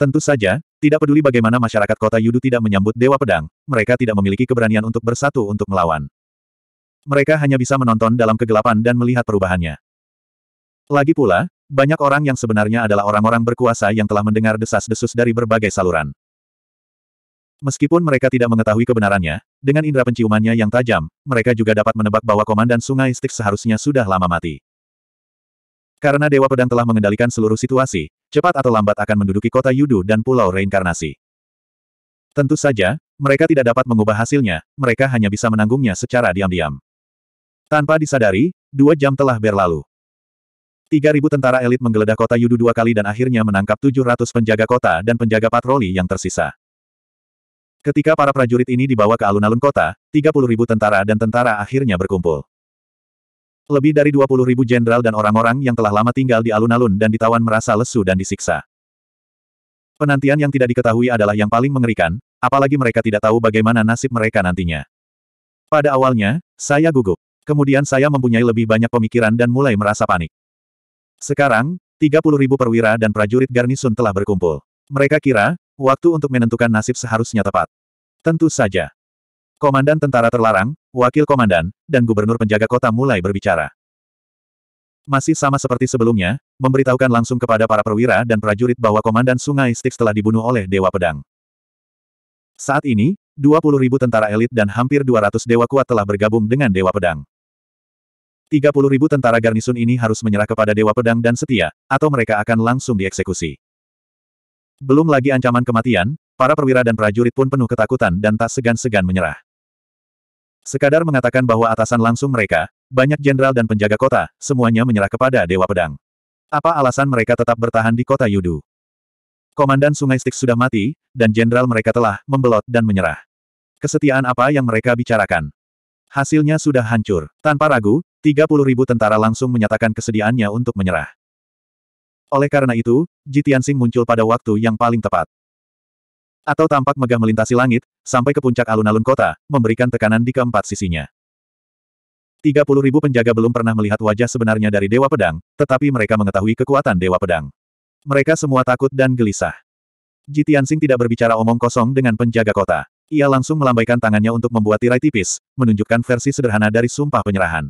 Tentu saja, tidak peduli bagaimana masyarakat kota Yudu tidak menyambut Dewa Pedang, mereka tidak memiliki keberanian untuk bersatu untuk melawan. Mereka hanya bisa menonton dalam kegelapan dan melihat perubahannya. Lagi pula, banyak orang yang sebenarnya adalah orang-orang berkuasa yang telah mendengar desas-desus dari berbagai saluran. Meskipun mereka tidak mengetahui kebenarannya, dengan indera penciumannya yang tajam, mereka juga dapat menebak bahwa Komandan Sungai Stik seharusnya sudah lama mati. Karena Dewa Pedang telah mengendalikan seluruh situasi, cepat atau lambat akan menduduki kota Yudu dan Pulau Reinkarnasi. Tentu saja, mereka tidak dapat mengubah hasilnya, mereka hanya bisa menanggungnya secara diam-diam. Tanpa disadari, dua jam telah berlalu. 3.000 tentara elit menggeledah kota Yudu dua kali dan akhirnya menangkap 700 penjaga kota dan penjaga patroli yang tersisa. Ketika para prajurit ini dibawa ke alun-alun kota, 30.000 tentara dan tentara akhirnya berkumpul. Lebih dari 20 ribu jenderal dan orang-orang yang telah lama tinggal di alun-alun dan ditawan merasa lesu dan disiksa. Penantian yang tidak diketahui adalah yang paling mengerikan, apalagi mereka tidak tahu bagaimana nasib mereka nantinya. Pada awalnya, saya gugup. Kemudian saya mempunyai lebih banyak pemikiran dan mulai merasa panik. Sekarang, 30 ribu perwira dan prajurit garnisun telah berkumpul. Mereka kira, waktu untuk menentukan nasib seharusnya tepat. Tentu saja. Komandan tentara terlarang, wakil komandan, dan gubernur penjaga kota mulai berbicara. Masih sama seperti sebelumnya, memberitahukan langsung kepada para perwira dan prajurit bahwa Komandan Sungai Styx telah dibunuh oleh Dewa Pedang. Saat ini, ribu tentara elit dan hampir 200 dewa kuat telah bergabung dengan Dewa Pedang. ribu tentara garnisun ini harus menyerah kepada Dewa Pedang dan setia, atau mereka akan langsung dieksekusi. Belum lagi ancaman kematian, para perwira dan prajurit pun penuh ketakutan dan tak segan-segan menyerah. Sekadar mengatakan bahwa atasan langsung mereka, banyak jenderal dan penjaga kota, semuanya menyerah kepada Dewa Pedang. Apa alasan mereka tetap bertahan di kota Yudu? Komandan Sungai Stik sudah mati, dan jenderal mereka telah membelot dan menyerah. Kesetiaan apa yang mereka bicarakan? Hasilnya sudah hancur. Tanpa ragu, 30 ribu tentara langsung menyatakan kesediaannya untuk menyerah. Oleh karena itu, Jitiansing muncul pada waktu yang paling tepat atau tampak megah melintasi langit, sampai ke puncak alun-alun kota, memberikan tekanan di keempat sisinya. 30 ribu penjaga belum pernah melihat wajah sebenarnya dari Dewa Pedang, tetapi mereka mengetahui kekuatan Dewa Pedang. Mereka semua takut dan gelisah. Jitian Sing tidak berbicara omong kosong dengan penjaga kota. Ia langsung melambaikan tangannya untuk membuat tirai tipis, menunjukkan versi sederhana dari sumpah penyerahan.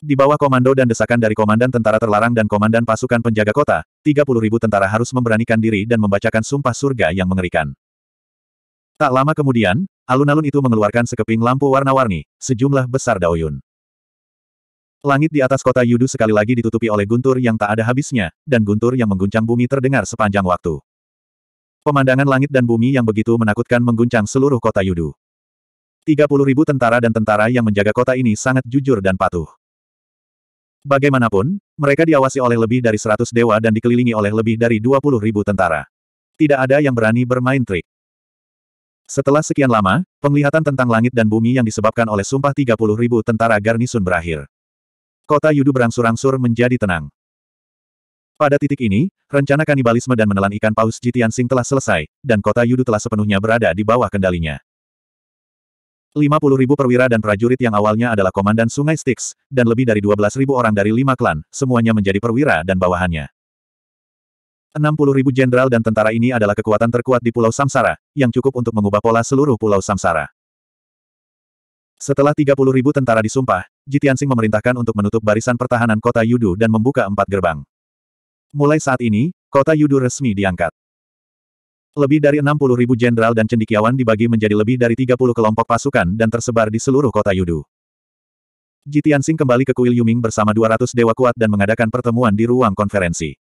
Di bawah komando dan desakan dari Komandan Tentara Terlarang dan Komandan Pasukan Penjaga Kota, ribu tentara harus memberanikan diri dan membacakan sumpah surga yang mengerikan. Tak lama kemudian, alun-alun itu mengeluarkan sekeping lampu warna-warni, sejumlah besar daoyun. Langit di atas kota Yudu sekali lagi ditutupi oleh guntur yang tak ada habisnya, dan guntur yang mengguncang bumi terdengar sepanjang waktu. Pemandangan langit dan bumi yang begitu menakutkan mengguncang seluruh kota Yudu. ribu tentara dan tentara yang menjaga kota ini sangat jujur dan patuh. Bagaimanapun, mereka diawasi oleh lebih dari 100 dewa dan dikelilingi oleh lebih dari 20 ribu tentara. Tidak ada yang berani bermain trik. Setelah sekian lama, penglihatan tentang langit dan bumi yang disebabkan oleh sumpah 30 ribu tentara garnisun berakhir. Kota Yudu berangsur-angsur menjadi tenang. Pada titik ini, rencana kanibalisme dan menelan ikan paus Jitian Sing telah selesai, dan kota Yudu telah sepenuhnya berada di bawah kendalinya ribu perwira dan prajurit yang awalnya adalah komandan Sungai Styx, dan lebih dari ribu orang dari lima klan, semuanya menjadi perwira dan bawahannya. ribu jenderal dan tentara ini adalah kekuatan terkuat di Pulau Samsara, yang cukup untuk mengubah pola seluruh Pulau Samsara. Setelah ribu tentara disumpah, Jitiansing memerintahkan untuk menutup barisan pertahanan kota Yudu dan membuka empat gerbang. Mulai saat ini, kota Yudu resmi diangkat. Lebih dari 60 ribu jenderal dan cendikiawan dibagi menjadi lebih dari 30 kelompok pasukan dan tersebar di seluruh kota Yudu. Jitian kembali ke kuil Yuming bersama 200 dewa kuat dan mengadakan pertemuan di ruang konferensi.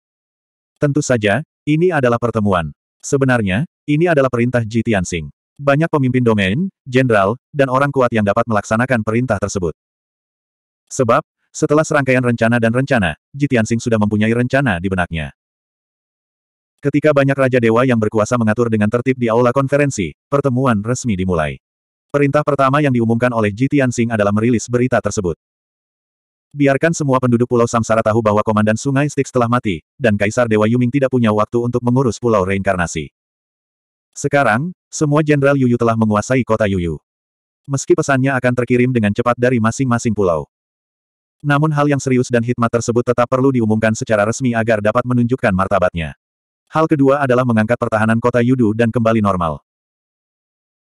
Tentu saja, ini adalah pertemuan. Sebenarnya, ini adalah perintah Jitian Banyak pemimpin domain, jenderal, dan orang kuat yang dapat melaksanakan perintah tersebut. Sebab, setelah serangkaian rencana dan rencana, Jitian sudah mempunyai rencana di benaknya. Ketika banyak Raja Dewa yang berkuasa mengatur dengan tertib di aula konferensi, pertemuan resmi dimulai. Perintah pertama yang diumumkan oleh Ji Tianxing adalah merilis berita tersebut. Biarkan semua penduduk Pulau Samsara tahu bahwa Komandan Sungai Styx telah mati, dan Kaisar Dewa Yuming tidak punya waktu untuk mengurus Pulau Reinkarnasi. Sekarang, semua Jenderal Yuyu telah menguasai kota Yuyu. Meski pesannya akan terkirim dengan cepat dari masing-masing pulau. Namun hal yang serius dan hikmat tersebut tetap perlu diumumkan secara resmi agar dapat menunjukkan martabatnya. Hal kedua adalah mengangkat pertahanan kota Yudu dan kembali normal.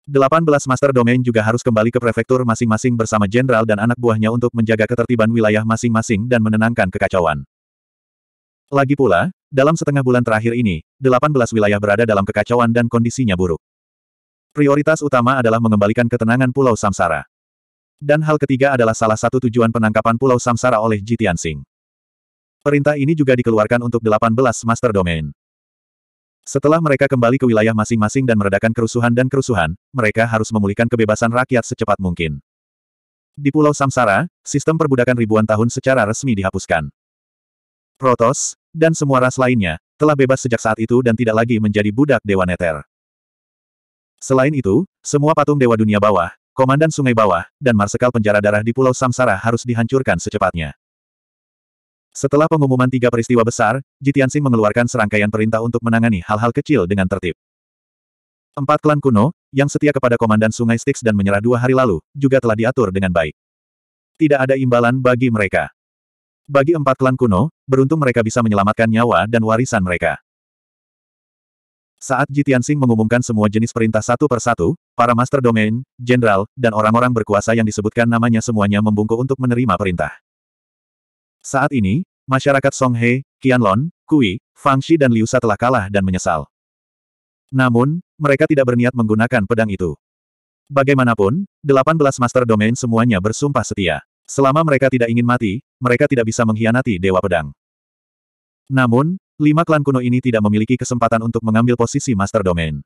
18 Master Domain juga harus kembali ke prefektur masing-masing bersama jenderal dan anak buahnya untuk menjaga ketertiban wilayah masing-masing dan menenangkan kekacauan. Lagi pula, dalam setengah bulan terakhir ini, 18 wilayah berada dalam kekacauan dan kondisinya buruk. Prioritas utama adalah mengembalikan ketenangan Pulau Samsara. Dan hal ketiga adalah salah satu tujuan penangkapan Pulau Samsara oleh Jitian Singh. Perintah ini juga dikeluarkan untuk 18 Master Domain. Setelah mereka kembali ke wilayah masing-masing dan meredakan kerusuhan dan kerusuhan, mereka harus memulihkan kebebasan rakyat secepat mungkin. Di Pulau Samsara, sistem perbudakan ribuan tahun secara resmi dihapuskan. Protos, dan semua ras lainnya, telah bebas sejak saat itu dan tidak lagi menjadi budak Dewa Neter. Selain itu, semua patung Dewa Dunia Bawah, Komandan Sungai Bawah, dan Marsekal Penjara Darah di Pulau Samsara harus dihancurkan secepatnya. Setelah pengumuman tiga peristiwa besar, Jitiansing mengeluarkan serangkaian perintah untuk menangani hal-hal kecil dengan tertib. Empat klan kuno, yang setia kepada Komandan Sungai Styx dan menyerah dua hari lalu, juga telah diatur dengan baik. Tidak ada imbalan bagi mereka. Bagi empat klan kuno, beruntung mereka bisa menyelamatkan nyawa dan warisan mereka. Saat Jitiansing mengumumkan semua jenis perintah satu per satu, para master domain, jenderal, dan orang-orang berkuasa yang disebutkan namanya semuanya membungkuk untuk menerima perintah. Saat ini, masyarakat Songhe, Qianlon, Kui, Fangxi dan Liusa telah kalah dan menyesal. Namun, mereka tidak berniat menggunakan pedang itu. Bagaimanapun, 18 Master Domain semuanya bersumpah setia. Selama mereka tidak ingin mati, mereka tidak bisa mengkhianati Dewa Pedang. Namun, lima klan kuno ini tidak memiliki kesempatan untuk mengambil posisi Master Domain.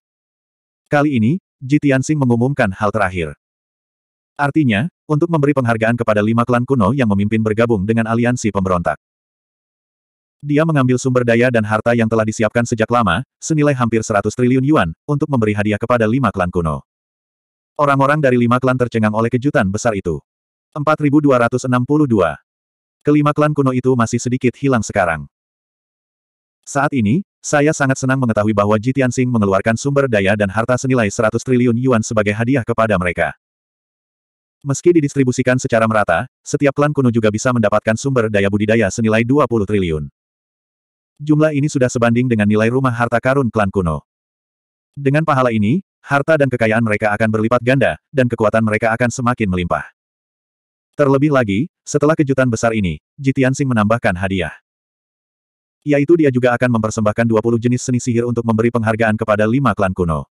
Kali ini, Ji Tianxing mengumumkan hal terakhir. Artinya, untuk memberi penghargaan kepada lima klan kuno yang memimpin bergabung dengan aliansi pemberontak. Dia mengambil sumber daya dan harta yang telah disiapkan sejak lama, senilai hampir 100 triliun yuan, untuk memberi hadiah kepada lima klan kuno. Orang-orang dari lima klan tercengang oleh kejutan besar itu. 4262. Kelima klan kuno itu masih sedikit hilang sekarang. Saat ini, saya sangat senang mengetahui bahwa Jitian Sing mengeluarkan sumber daya dan harta senilai 100 triliun yuan sebagai hadiah kepada mereka. Meski didistribusikan secara merata, setiap klan kuno juga bisa mendapatkan sumber daya budidaya senilai 20 triliun. Jumlah ini sudah sebanding dengan nilai rumah harta karun klan kuno. Dengan pahala ini, harta dan kekayaan mereka akan berlipat ganda, dan kekuatan mereka akan semakin melimpah. Terlebih lagi, setelah kejutan besar ini, Jitian Sing menambahkan hadiah. Yaitu dia juga akan mempersembahkan 20 jenis seni sihir untuk memberi penghargaan kepada lima klan kuno.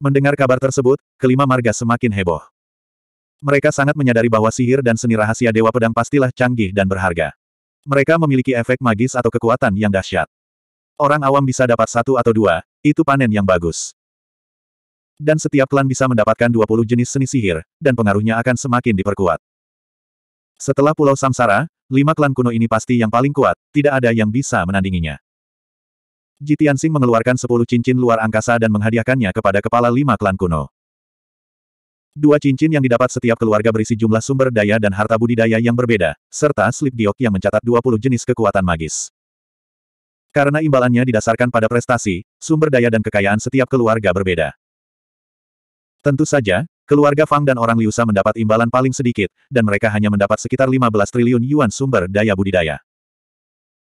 Mendengar kabar tersebut, kelima marga semakin heboh. Mereka sangat menyadari bahwa sihir dan seni rahasia Dewa Pedang pastilah canggih dan berharga. Mereka memiliki efek magis atau kekuatan yang dahsyat. Orang awam bisa dapat satu atau dua, itu panen yang bagus. Dan setiap klan bisa mendapatkan 20 jenis seni sihir, dan pengaruhnya akan semakin diperkuat. Setelah Pulau Samsara, lima klan kuno ini pasti yang paling kuat, tidak ada yang bisa menandinginya. Jitian Jitiansing mengeluarkan sepuluh cincin luar angkasa dan menghadiahkannya kepada kepala lima klan kuno. Dua cincin yang didapat setiap keluarga berisi jumlah sumber daya dan harta budidaya yang berbeda, serta slip diok yang mencatat 20 jenis kekuatan magis. Karena imbalannya didasarkan pada prestasi, sumber daya dan kekayaan setiap keluarga berbeda. Tentu saja, keluarga Fang dan orang Liusa mendapat imbalan paling sedikit, dan mereka hanya mendapat sekitar 15 triliun yuan sumber daya budidaya.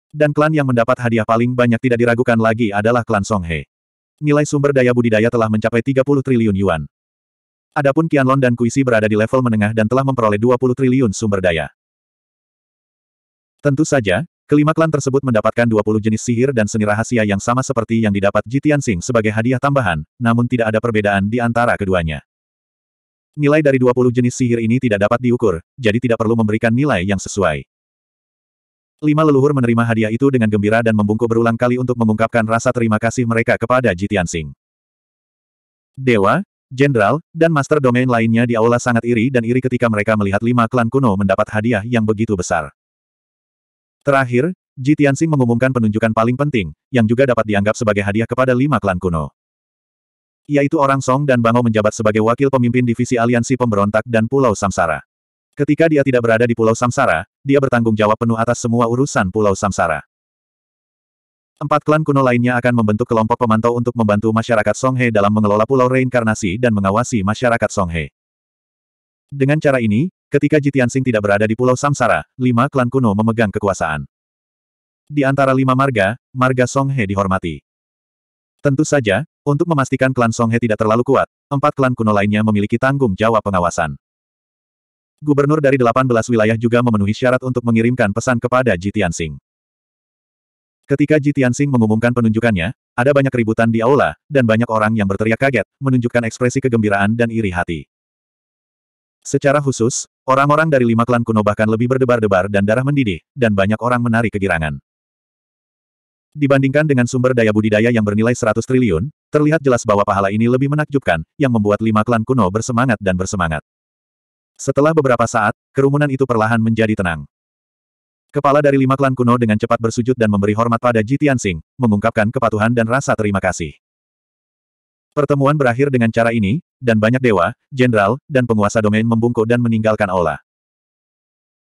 Dan klan yang mendapat hadiah paling banyak tidak diragukan lagi adalah klan Songhe. Nilai sumber daya budidaya telah mencapai 30 triliun yuan. Adapun Qianlong dan Kuisi berada di level menengah dan telah memperoleh 20 triliun sumber daya. Tentu saja, kelima klan tersebut mendapatkan 20 jenis sihir dan seni rahasia yang sama seperti yang didapat Jitian Sing sebagai hadiah tambahan, namun tidak ada perbedaan di antara keduanya. Nilai dari 20 jenis sihir ini tidak dapat diukur, jadi tidak perlu memberikan nilai yang sesuai. Lima leluhur menerima hadiah itu dengan gembira dan membungkuk berulang kali untuk mengungkapkan rasa terima kasih mereka kepada Jitian Sing. Dewa, jenderal, dan master domain lainnya di aula sangat iri dan iri ketika mereka melihat lima klan kuno mendapat hadiah yang begitu besar. Terakhir, Ji Tianxing mengumumkan penunjukan paling penting, yang juga dapat dianggap sebagai hadiah kepada lima klan kuno. Yaitu orang Song dan Bango menjabat sebagai wakil pemimpin divisi aliansi pemberontak dan Pulau Samsara. Ketika dia tidak berada di Pulau Samsara, dia bertanggung jawab penuh atas semua urusan Pulau Samsara. Empat klan kuno lainnya akan membentuk kelompok pemantau untuk membantu masyarakat Songhe dalam mengelola pulau reinkarnasi dan mengawasi masyarakat Songhe. Dengan cara ini, ketika Jitiansing tidak berada di pulau Samsara, lima klan kuno memegang kekuasaan. Di antara lima marga, marga Songhe dihormati. Tentu saja, untuk memastikan klan Songhe tidak terlalu kuat, empat klan kuno lainnya memiliki tanggung jawab pengawasan. Gubernur dari 18 wilayah juga memenuhi syarat untuk mengirimkan pesan kepada Jitiansing. Ketika Ji Tianxing mengumumkan penunjukannya, ada banyak keributan di aula, dan banyak orang yang berteriak kaget, menunjukkan ekspresi kegembiraan dan iri hati. Secara khusus, orang-orang dari lima klan kuno bahkan lebih berdebar-debar dan darah mendidih, dan banyak orang menarik kegirangan. Dibandingkan dengan sumber daya budidaya yang bernilai 100 triliun, terlihat jelas bahwa pahala ini lebih menakjubkan, yang membuat lima klan kuno bersemangat dan bersemangat. Setelah beberapa saat, kerumunan itu perlahan menjadi tenang. Kepala dari lima klan kuno dengan cepat bersujud dan memberi hormat pada Ji Tianxing, mengungkapkan kepatuhan dan rasa terima kasih. Pertemuan berakhir dengan cara ini, dan banyak dewa, jenderal, dan penguasa domain membungkuk dan meninggalkan Ola.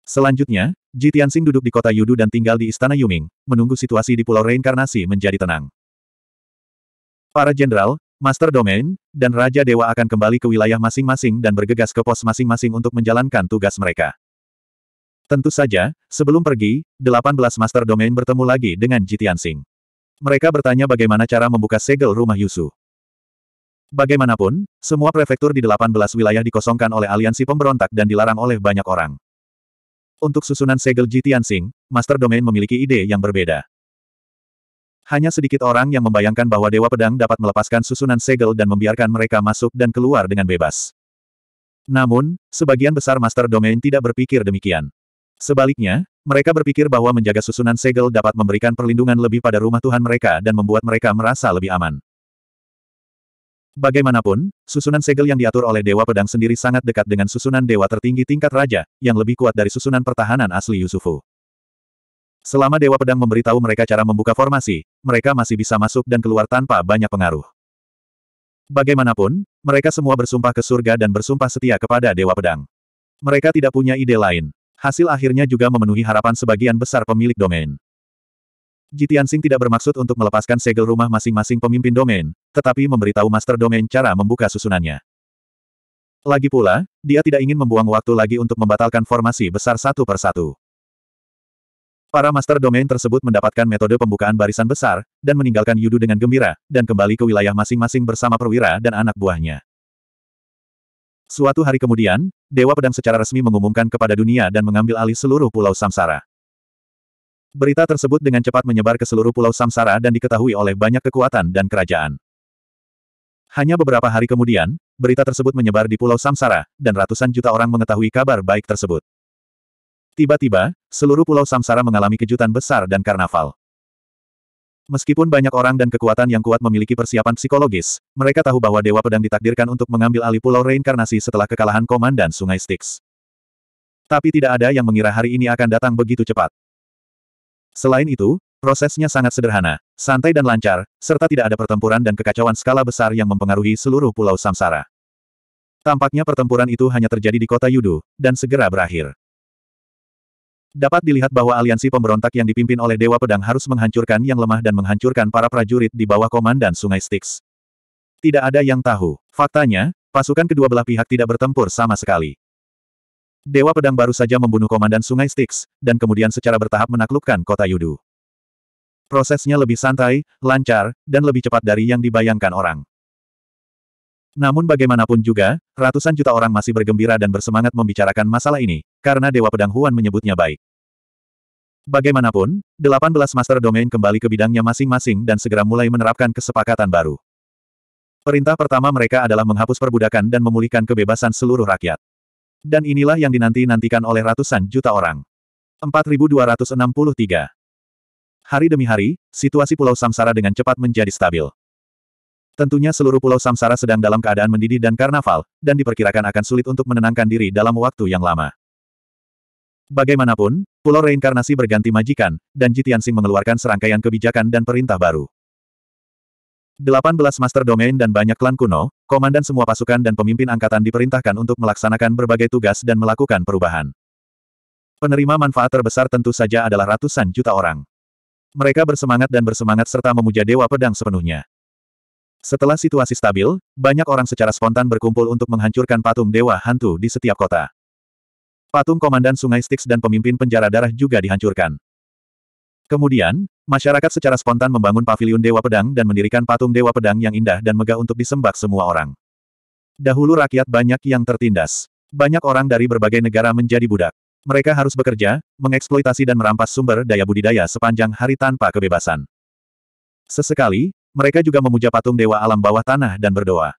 Selanjutnya, Ji Tianxing duduk di kota Yudu dan tinggal di Istana Yuming, menunggu situasi di Pulau Reinkarnasi menjadi tenang. Para jenderal, master domain, dan raja dewa akan kembali ke wilayah masing-masing dan bergegas ke pos masing-masing untuk menjalankan tugas mereka. Tentu saja, sebelum pergi, 18 Master Domain bertemu lagi dengan Jitian Sing. Mereka bertanya bagaimana cara membuka segel rumah Yusu. Bagaimanapun, semua prefektur di 18 wilayah dikosongkan oleh aliansi pemberontak dan dilarang oleh banyak orang. Untuk susunan segel Jitian Sing, Master Domain memiliki ide yang berbeda. Hanya sedikit orang yang membayangkan bahwa Dewa Pedang dapat melepaskan susunan segel dan membiarkan mereka masuk dan keluar dengan bebas. Namun, sebagian besar Master Domain tidak berpikir demikian. Sebaliknya, mereka berpikir bahwa menjaga susunan segel dapat memberikan perlindungan lebih pada rumah Tuhan mereka dan membuat mereka merasa lebih aman. Bagaimanapun, susunan segel yang diatur oleh Dewa Pedang sendiri sangat dekat dengan susunan Dewa tertinggi tingkat Raja, yang lebih kuat dari susunan pertahanan asli Yusufu. Selama Dewa Pedang memberitahu mereka cara membuka formasi, mereka masih bisa masuk dan keluar tanpa banyak pengaruh. Bagaimanapun, mereka semua bersumpah ke surga dan bersumpah setia kepada Dewa Pedang. Mereka tidak punya ide lain. Hasil akhirnya juga memenuhi harapan sebagian besar pemilik domain. Jitiansing tidak bermaksud untuk melepaskan segel rumah masing-masing pemimpin domain, tetapi memberitahu master domain cara membuka susunannya. Lagi pula, dia tidak ingin membuang waktu lagi untuk membatalkan formasi besar satu per satu. Para master domain tersebut mendapatkan metode pembukaan barisan besar, dan meninggalkan Yudu dengan gembira, dan kembali ke wilayah masing-masing bersama perwira dan anak buahnya. Suatu hari kemudian, Dewa Pedang secara resmi mengumumkan kepada dunia dan mengambil alih seluruh pulau Samsara. Berita tersebut dengan cepat menyebar ke seluruh pulau Samsara dan diketahui oleh banyak kekuatan dan kerajaan. Hanya beberapa hari kemudian, berita tersebut menyebar di pulau Samsara, dan ratusan juta orang mengetahui kabar baik tersebut. Tiba-tiba, seluruh pulau Samsara mengalami kejutan besar dan karnaval. Meskipun banyak orang dan kekuatan yang kuat memiliki persiapan psikologis, mereka tahu bahwa Dewa Pedang ditakdirkan untuk mengambil alih pulau reinkarnasi setelah kekalahan Komandan Sungai Styx. Tapi tidak ada yang mengira hari ini akan datang begitu cepat. Selain itu, prosesnya sangat sederhana, santai dan lancar, serta tidak ada pertempuran dan kekacauan skala besar yang mempengaruhi seluruh pulau Samsara. Tampaknya pertempuran itu hanya terjadi di kota Yudu, dan segera berakhir. Dapat dilihat bahwa aliansi pemberontak yang dipimpin oleh Dewa Pedang harus menghancurkan yang lemah dan menghancurkan para prajurit di bawah komandan Sungai Styx. Tidak ada yang tahu. Faktanya, pasukan kedua belah pihak tidak bertempur sama sekali. Dewa Pedang baru saja membunuh komandan Sungai Styx, dan kemudian secara bertahap menaklukkan kota Yudu. Prosesnya lebih santai, lancar, dan lebih cepat dari yang dibayangkan orang. Namun bagaimanapun juga, ratusan juta orang masih bergembira dan bersemangat membicarakan masalah ini, karena Dewa Pedang Huan menyebutnya baik. Bagaimanapun, 18 Master Domain kembali ke bidangnya masing-masing dan segera mulai menerapkan kesepakatan baru. Perintah pertama mereka adalah menghapus perbudakan dan memulihkan kebebasan seluruh rakyat. Dan inilah yang dinanti-nantikan oleh ratusan juta orang. 4263 Hari demi hari, situasi Pulau Samsara dengan cepat menjadi stabil. Tentunya seluruh Pulau Samsara sedang dalam keadaan mendidih dan karnaval, dan diperkirakan akan sulit untuk menenangkan diri dalam waktu yang lama. Bagaimanapun, pulau reinkarnasi berganti majikan, dan Jitiansing mengeluarkan serangkaian kebijakan dan perintah baru. 18 master domain dan banyak klan kuno, komandan semua pasukan dan pemimpin angkatan diperintahkan untuk melaksanakan berbagai tugas dan melakukan perubahan. Penerima manfaat terbesar tentu saja adalah ratusan juta orang. Mereka bersemangat dan bersemangat serta memuja Dewa Pedang sepenuhnya. Setelah situasi stabil, banyak orang secara spontan berkumpul untuk menghancurkan patung Dewa Hantu di setiap kota. Patung Komandan Sungai Styx dan pemimpin penjara darah juga dihancurkan. Kemudian, masyarakat secara spontan membangun paviliun Dewa Pedang dan mendirikan patung Dewa Pedang yang indah dan megah untuk disembah semua orang. Dahulu rakyat banyak yang tertindas. Banyak orang dari berbagai negara menjadi budak. Mereka harus bekerja, mengeksploitasi dan merampas sumber daya budidaya sepanjang hari tanpa kebebasan. Sesekali, mereka juga memuja patung dewa alam bawah tanah dan berdoa.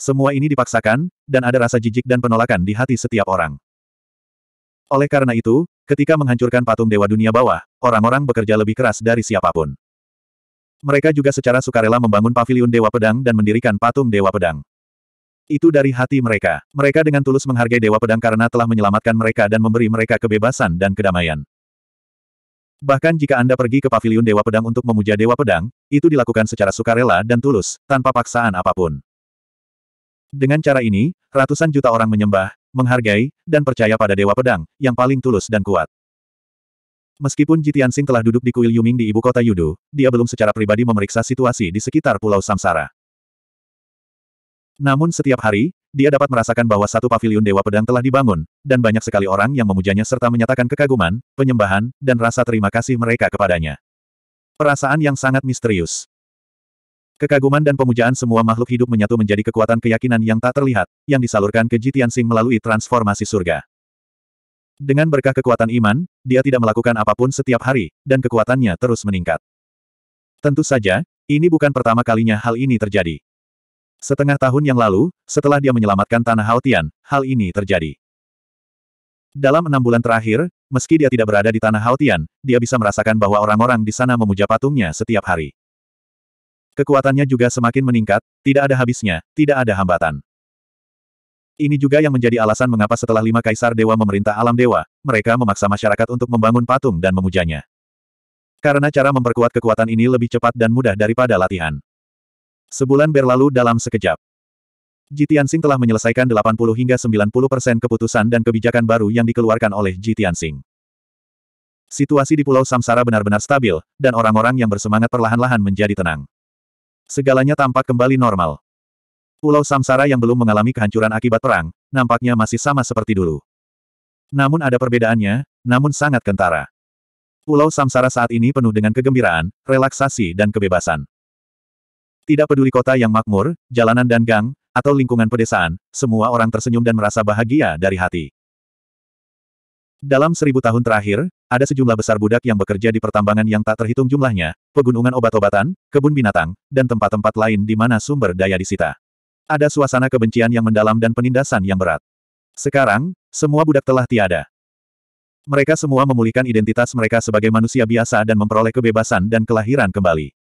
Semua ini dipaksakan, dan ada rasa jijik dan penolakan di hati setiap orang. Oleh karena itu, ketika menghancurkan patung Dewa Dunia Bawah, orang-orang bekerja lebih keras dari siapapun. Mereka juga secara sukarela membangun pavilion Dewa Pedang dan mendirikan patung Dewa Pedang. Itu dari hati mereka. Mereka dengan tulus menghargai Dewa Pedang karena telah menyelamatkan mereka dan memberi mereka kebebasan dan kedamaian. Bahkan jika Anda pergi ke pavilion Dewa Pedang untuk memuja Dewa Pedang, itu dilakukan secara sukarela dan tulus, tanpa paksaan apapun. Dengan cara ini, ratusan juta orang menyembah, menghargai, dan percaya pada Dewa Pedang, yang paling tulus dan kuat. Meskipun Jitian Sing telah duduk di kuil Yuming di ibu kota Yudu, dia belum secara pribadi memeriksa situasi di sekitar Pulau Samsara. Namun setiap hari, dia dapat merasakan bahwa satu paviliun Dewa Pedang telah dibangun, dan banyak sekali orang yang memujanya serta menyatakan kekaguman, penyembahan, dan rasa terima kasih mereka kepadanya. Perasaan yang sangat misterius. Kekaguman dan pemujaan semua makhluk hidup menyatu menjadi kekuatan keyakinan yang tak terlihat, yang disalurkan ke Jitian Sing melalui transformasi surga. Dengan berkah kekuatan iman, dia tidak melakukan apapun setiap hari, dan kekuatannya terus meningkat. Tentu saja, ini bukan pertama kalinya hal ini terjadi. Setengah tahun yang lalu, setelah dia menyelamatkan Tanah Haotian, hal ini terjadi. Dalam enam bulan terakhir, meski dia tidak berada di Tanah Haotian, dia bisa merasakan bahwa orang-orang di sana memuja patungnya setiap hari. Kekuatannya juga semakin meningkat, tidak ada habisnya, tidak ada hambatan. Ini juga yang menjadi alasan mengapa setelah lima kaisar dewa memerintah alam dewa, mereka memaksa masyarakat untuk membangun patung dan memujanya. Karena cara memperkuat kekuatan ini lebih cepat dan mudah daripada latihan. Sebulan berlalu dalam sekejap. Jitiansing telah menyelesaikan 80 hingga 90 persen keputusan dan kebijakan baru yang dikeluarkan oleh Jitiansing. Situasi di Pulau Samsara benar-benar stabil, dan orang-orang yang bersemangat perlahan-lahan menjadi tenang. Segalanya tampak kembali normal. Pulau Samsara yang belum mengalami kehancuran akibat perang, nampaknya masih sama seperti dulu. Namun ada perbedaannya, namun sangat kentara. Pulau Samsara saat ini penuh dengan kegembiraan, relaksasi dan kebebasan. Tidak peduli kota yang makmur, jalanan dan gang, atau lingkungan pedesaan, semua orang tersenyum dan merasa bahagia dari hati. Dalam seribu tahun terakhir, ada sejumlah besar budak yang bekerja di pertambangan yang tak terhitung jumlahnya, pegunungan obat-obatan, kebun binatang, dan tempat-tempat lain di mana sumber daya disita. Ada suasana kebencian yang mendalam dan penindasan yang berat. Sekarang, semua budak telah tiada. Mereka semua memulihkan identitas mereka sebagai manusia biasa dan memperoleh kebebasan dan kelahiran kembali.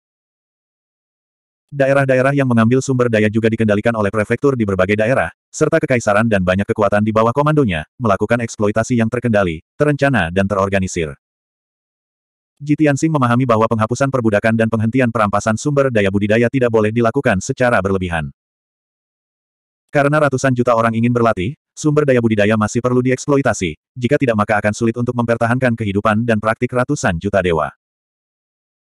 Daerah-daerah yang mengambil sumber daya juga dikendalikan oleh prefektur di berbagai daerah, serta kekaisaran dan banyak kekuatan di bawah komandonya, melakukan eksploitasi yang terkendali, terencana dan terorganisir. Jitian Sing memahami bahwa penghapusan perbudakan dan penghentian perampasan sumber daya budidaya tidak boleh dilakukan secara berlebihan. Karena ratusan juta orang ingin berlatih, sumber daya budidaya masih perlu dieksploitasi, jika tidak maka akan sulit untuk mempertahankan kehidupan dan praktik ratusan juta dewa.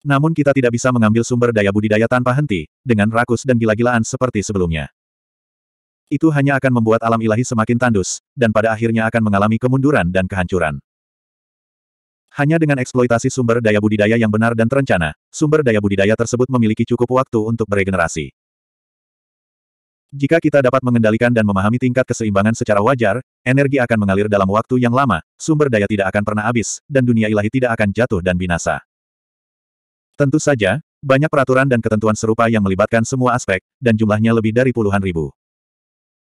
Namun kita tidak bisa mengambil sumber daya budidaya tanpa henti, dengan rakus dan gila-gilaan seperti sebelumnya. Itu hanya akan membuat alam ilahi semakin tandus, dan pada akhirnya akan mengalami kemunduran dan kehancuran. Hanya dengan eksploitasi sumber daya budidaya yang benar dan terencana, sumber daya budidaya tersebut memiliki cukup waktu untuk beregenerasi. Jika kita dapat mengendalikan dan memahami tingkat keseimbangan secara wajar, energi akan mengalir dalam waktu yang lama, sumber daya tidak akan pernah habis, dan dunia ilahi tidak akan jatuh dan binasa. Tentu saja, banyak peraturan dan ketentuan serupa yang melibatkan semua aspek, dan jumlahnya lebih dari puluhan ribu.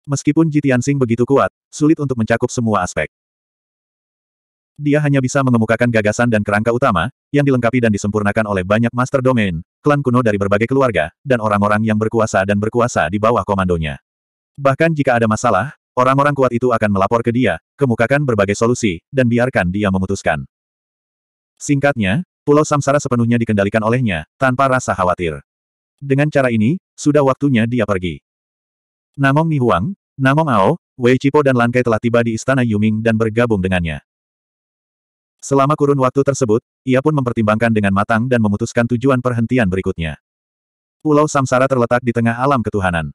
Meskipun Jitiansing begitu kuat, sulit untuk mencakup semua aspek. Dia hanya bisa mengemukakan gagasan dan kerangka utama, yang dilengkapi dan disempurnakan oleh banyak master domain, klan kuno dari berbagai keluarga, dan orang-orang yang berkuasa dan berkuasa di bawah komandonya. Bahkan jika ada masalah, orang-orang kuat itu akan melapor ke dia, kemukakan berbagai solusi, dan biarkan dia memutuskan. Singkatnya, Pulau Samsara sepenuhnya dikendalikan olehnya, tanpa rasa khawatir. Dengan cara ini, sudah waktunya dia pergi. Namong Nihuang, Namong Ao, Wei Chipo dan Lankai telah tiba di Istana Yuming dan bergabung dengannya. Selama kurun waktu tersebut, ia pun mempertimbangkan dengan matang dan memutuskan tujuan perhentian berikutnya. Pulau Samsara terletak di tengah alam ketuhanan.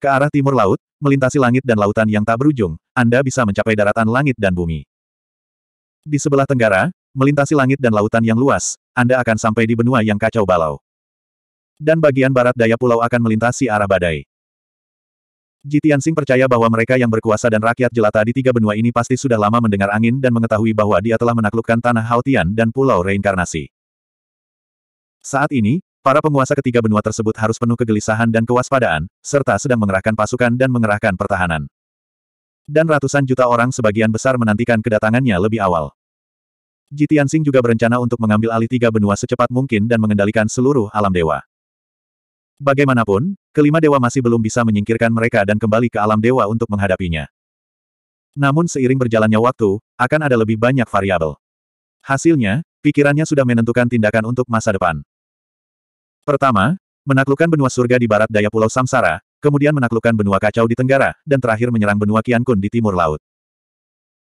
Ke arah timur laut, melintasi langit dan lautan yang tak berujung, Anda bisa mencapai daratan langit dan bumi. Di sebelah tenggara, melintasi langit dan lautan yang luas, Anda akan sampai di benua yang kacau balau. Dan bagian barat daya pulau akan melintasi arah badai. Jitian Sing percaya bahwa mereka yang berkuasa dan rakyat jelata di tiga benua ini pasti sudah lama mendengar angin dan mengetahui bahwa dia telah menaklukkan tanah Haotian dan pulau reinkarnasi. Saat ini, para penguasa ketiga benua tersebut harus penuh kegelisahan dan kewaspadaan, serta sedang mengerahkan pasukan dan mengerahkan pertahanan. Dan ratusan juta orang sebagian besar menantikan kedatangannya lebih awal. Jitian Sing juga berencana untuk mengambil alih tiga benua secepat mungkin dan mengendalikan seluruh alam dewa. Bagaimanapun, kelima dewa masih belum bisa menyingkirkan mereka dan kembali ke alam dewa untuk menghadapinya. Namun seiring berjalannya waktu, akan ada lebih banyak variabel. Hasilnya, pikirannya sudah menentukan tindakan untuk masa depan. Pertama, menaklukkan benua surga di barat daya Pulau Samsara, kemudian menaklukkan benua kacau di tenggara, dan terakhir menyerang benua Kiankun di timur laut.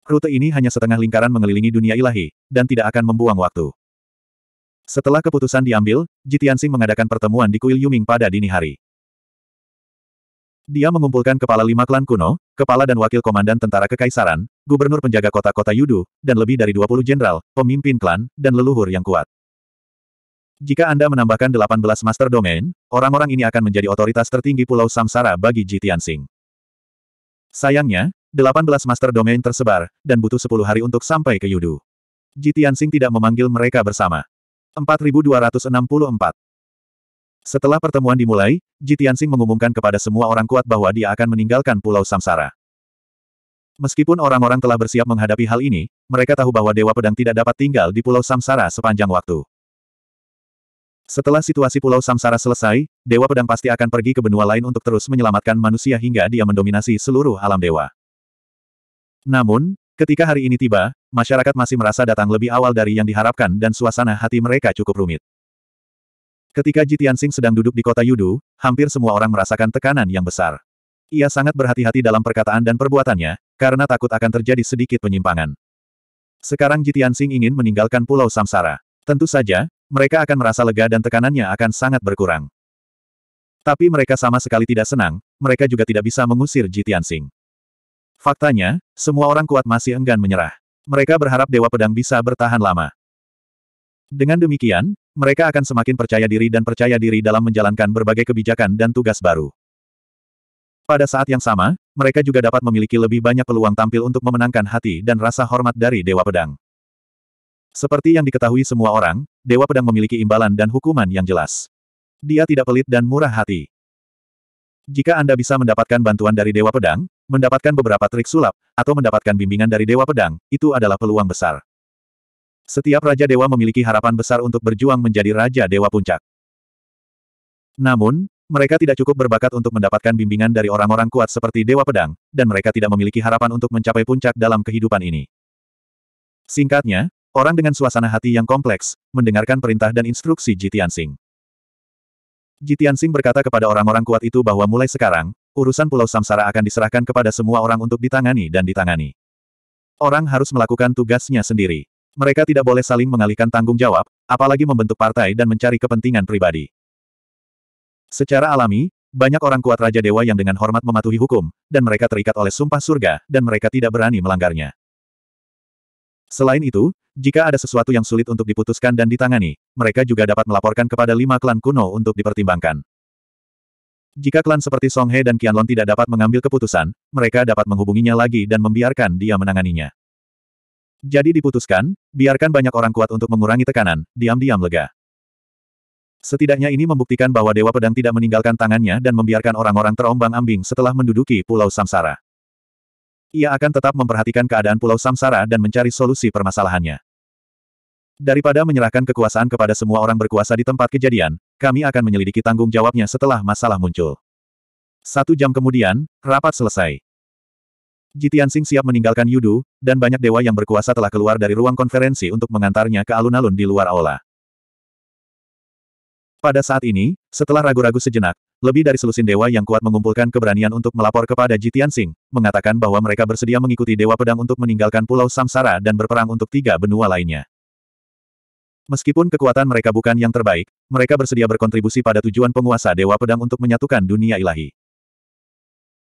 Rute ini hanya setengah lingkaran mengelilingi dunia ilahi, dan tidak akan membuang waktu. Setelah keputusan diambil, Jitiansing mengadakan pertemuan di kuil Yuming pada dini hari. Dia mengumpulkan kepala lima klan kuno, kepala dan wakil komandan tentara kekaisaran, gubernur penjaga kota-kota Yudu, dan lebih dari 20 jenderal, pemimpin klan, dan leluhur yang kuat. Jika Anda menambahkan 18 master domain, orang-orang ini akan menjadi otoritas tertinggi Pulau Samsara bagi Jitiansing. Sayangnya, 18 master domain tersebar, dan butuh 10 hari untuk sampai ke Yudu. Ji tidak memanggil mereka bersama. 4264 Setelah pertemuan dimulai, Ji mengumumkan kepada semua orang kuat bahwa dia akan meninggalkan Pulau Samsara. Meskipun orang-orang telah bersiap menghadapi hal ini, mereka tahu bahwa Dewa Pedang tidak dapat tinggal di Pulau Samsara sepanjang waktu. Setelah situasi Pulau Samsara selesai, Dewa Pedang pasti akan pergi ke benua lain untuk terus menyelamatkan manusia hingga dia mendominasi seluruh alam dewa. Namun, ketika hari ini tiba, masyarakat masih merasa datang lebih awal dari yang diharapkan dan suasana hati mereka cukup rumit. Ketika Jitian Singh sedang duduk di kota Yudu, hampir semua orang merasakan tekanan yang besar. Ia sangat berhati-hati dalam perkataan dan perbuatannya, karena takut akan terjadi sedikit penyimpangan. Sekarang Jitian Singh ingin meninggalkan Pulau Samsara. Tentu saja, mereka akan merasa lega dan tekanannya akan sangat berkurang. Tapi mereka sama sekali tidak senang, mereka juga tidak bisa mengusir Jitian Singh. Faktanya, semua orang kuat masih enggan menyerah. Mereka berharap Dewa Pedang bisa bertahan lama. Dengan demikian, mereka akan semakin percaya diri dan percaya diri dalam menjalankan berbagai kebijakan dan tugas baru. Pada saat yang sama, mereka juga dapat memiliki lebih banyak peluang tampil untuk memenangkan hati dan rasa hormat dari Dewa Pedang. Seperti yang diketahui semua orang, Dewa Pedang memiliki imbalan dan hukuman yang jelas. Dia tidak pelit dan murah hati. Jika Anda bisa mendapatkan bantuan dari Dewa Pedang, Mendapatkan beberapa trik sulap, atau mendapatkan bimbingan dari Dewa Pedang, itu adalah peluang besar. Setiap Raja Dewa memiliki harapan besar untuk berjuang menjadi Raja Dewa Puncak. Namun, mereka tidak cukup berbakat untuk mendapatkan bimbingan dari orang-orang kuat seperti Dewa Pedang, dan mereka tidak memiliki harapan untuk mencapai puncak dalam kehidupan ini. Singkatnya, orang dengan suasana hati yang kompleks, mendengarkan perintah dan instruksi Jitian Singh. Jitian Singh berkata kepada orang-orang kuat itu bahwa mulai sekarang, urusan Pulau Samsara akan diserahkan kepada semua orang untuk ditangani dan ditangani. Orang harus melakukan tugasnya sendiri. Mereka tidak boleh saling mengalihkan tanggung jawab, apalagi membentuk partai dan mencari kepentingan pribadi. Secara alami, banyak orang kuat Raja Dewa yang dengan hormat mematuhi hukum, dan mereka terikat oleh sumpah surga, dan mereka tidak berani melanggarnya. Selain itu, jika ada sesuatu yang sulit untuk diputuskan dan ditangani, mereka juga dapat melaporkan kepada lima klan kuno untuk dipertimbangkan. Jika klan seperti Song He dan Qianlong tidak dapat mengambil keputusan, mereka dapat menghubunginya lagi dan membiarkan dia menanganinya. Jadi diputuskan, biarkan banyak orang kuat untuk mengurangi tekanan, diam-diam lega. Setidaknya ini membuktikan bahwa Dewa Pedang tidak meninggalkan tangannya dan membiarkan orang-orang terombang-ambing setelah menduduki Pulau Samsara. Ia akan tetap memperhatikan keadaan Pulau Samsara dan mencari solusi permasalahannya. Daripada menyerahkan kekuasaan kepada semua orang berkuasa di tempat kejadian, kami akan menyelidiki tanggung jawabnya setelah masalah muncul. Satu jam kemudian, rapat selesai. Jitian Sing siap meninggalkan Yudu, dan banyak dewa yang berkuasa telah keluar dari ruang konferensi untuk mengantarnya ke alun-alun di luar aula. Pada saat ini, setelah ragu-ragu sejenak, lebih dari selusin dewa yang kuat mengumpulkan keberanian untuk melapor kepada Jitian Sing, mengatakan bahwa mereka bersedia mengikuti Dewa Pedang untuk meninggalkan Pulau Samsara dan berperang untuk tiga benua lainnya. Meskipun kekuatan mereka bukan yang terbaik, mereka bersedia berkontribusi pada tujuan penguasa Dewa Pedang untuk menyatukan dunia ilahi.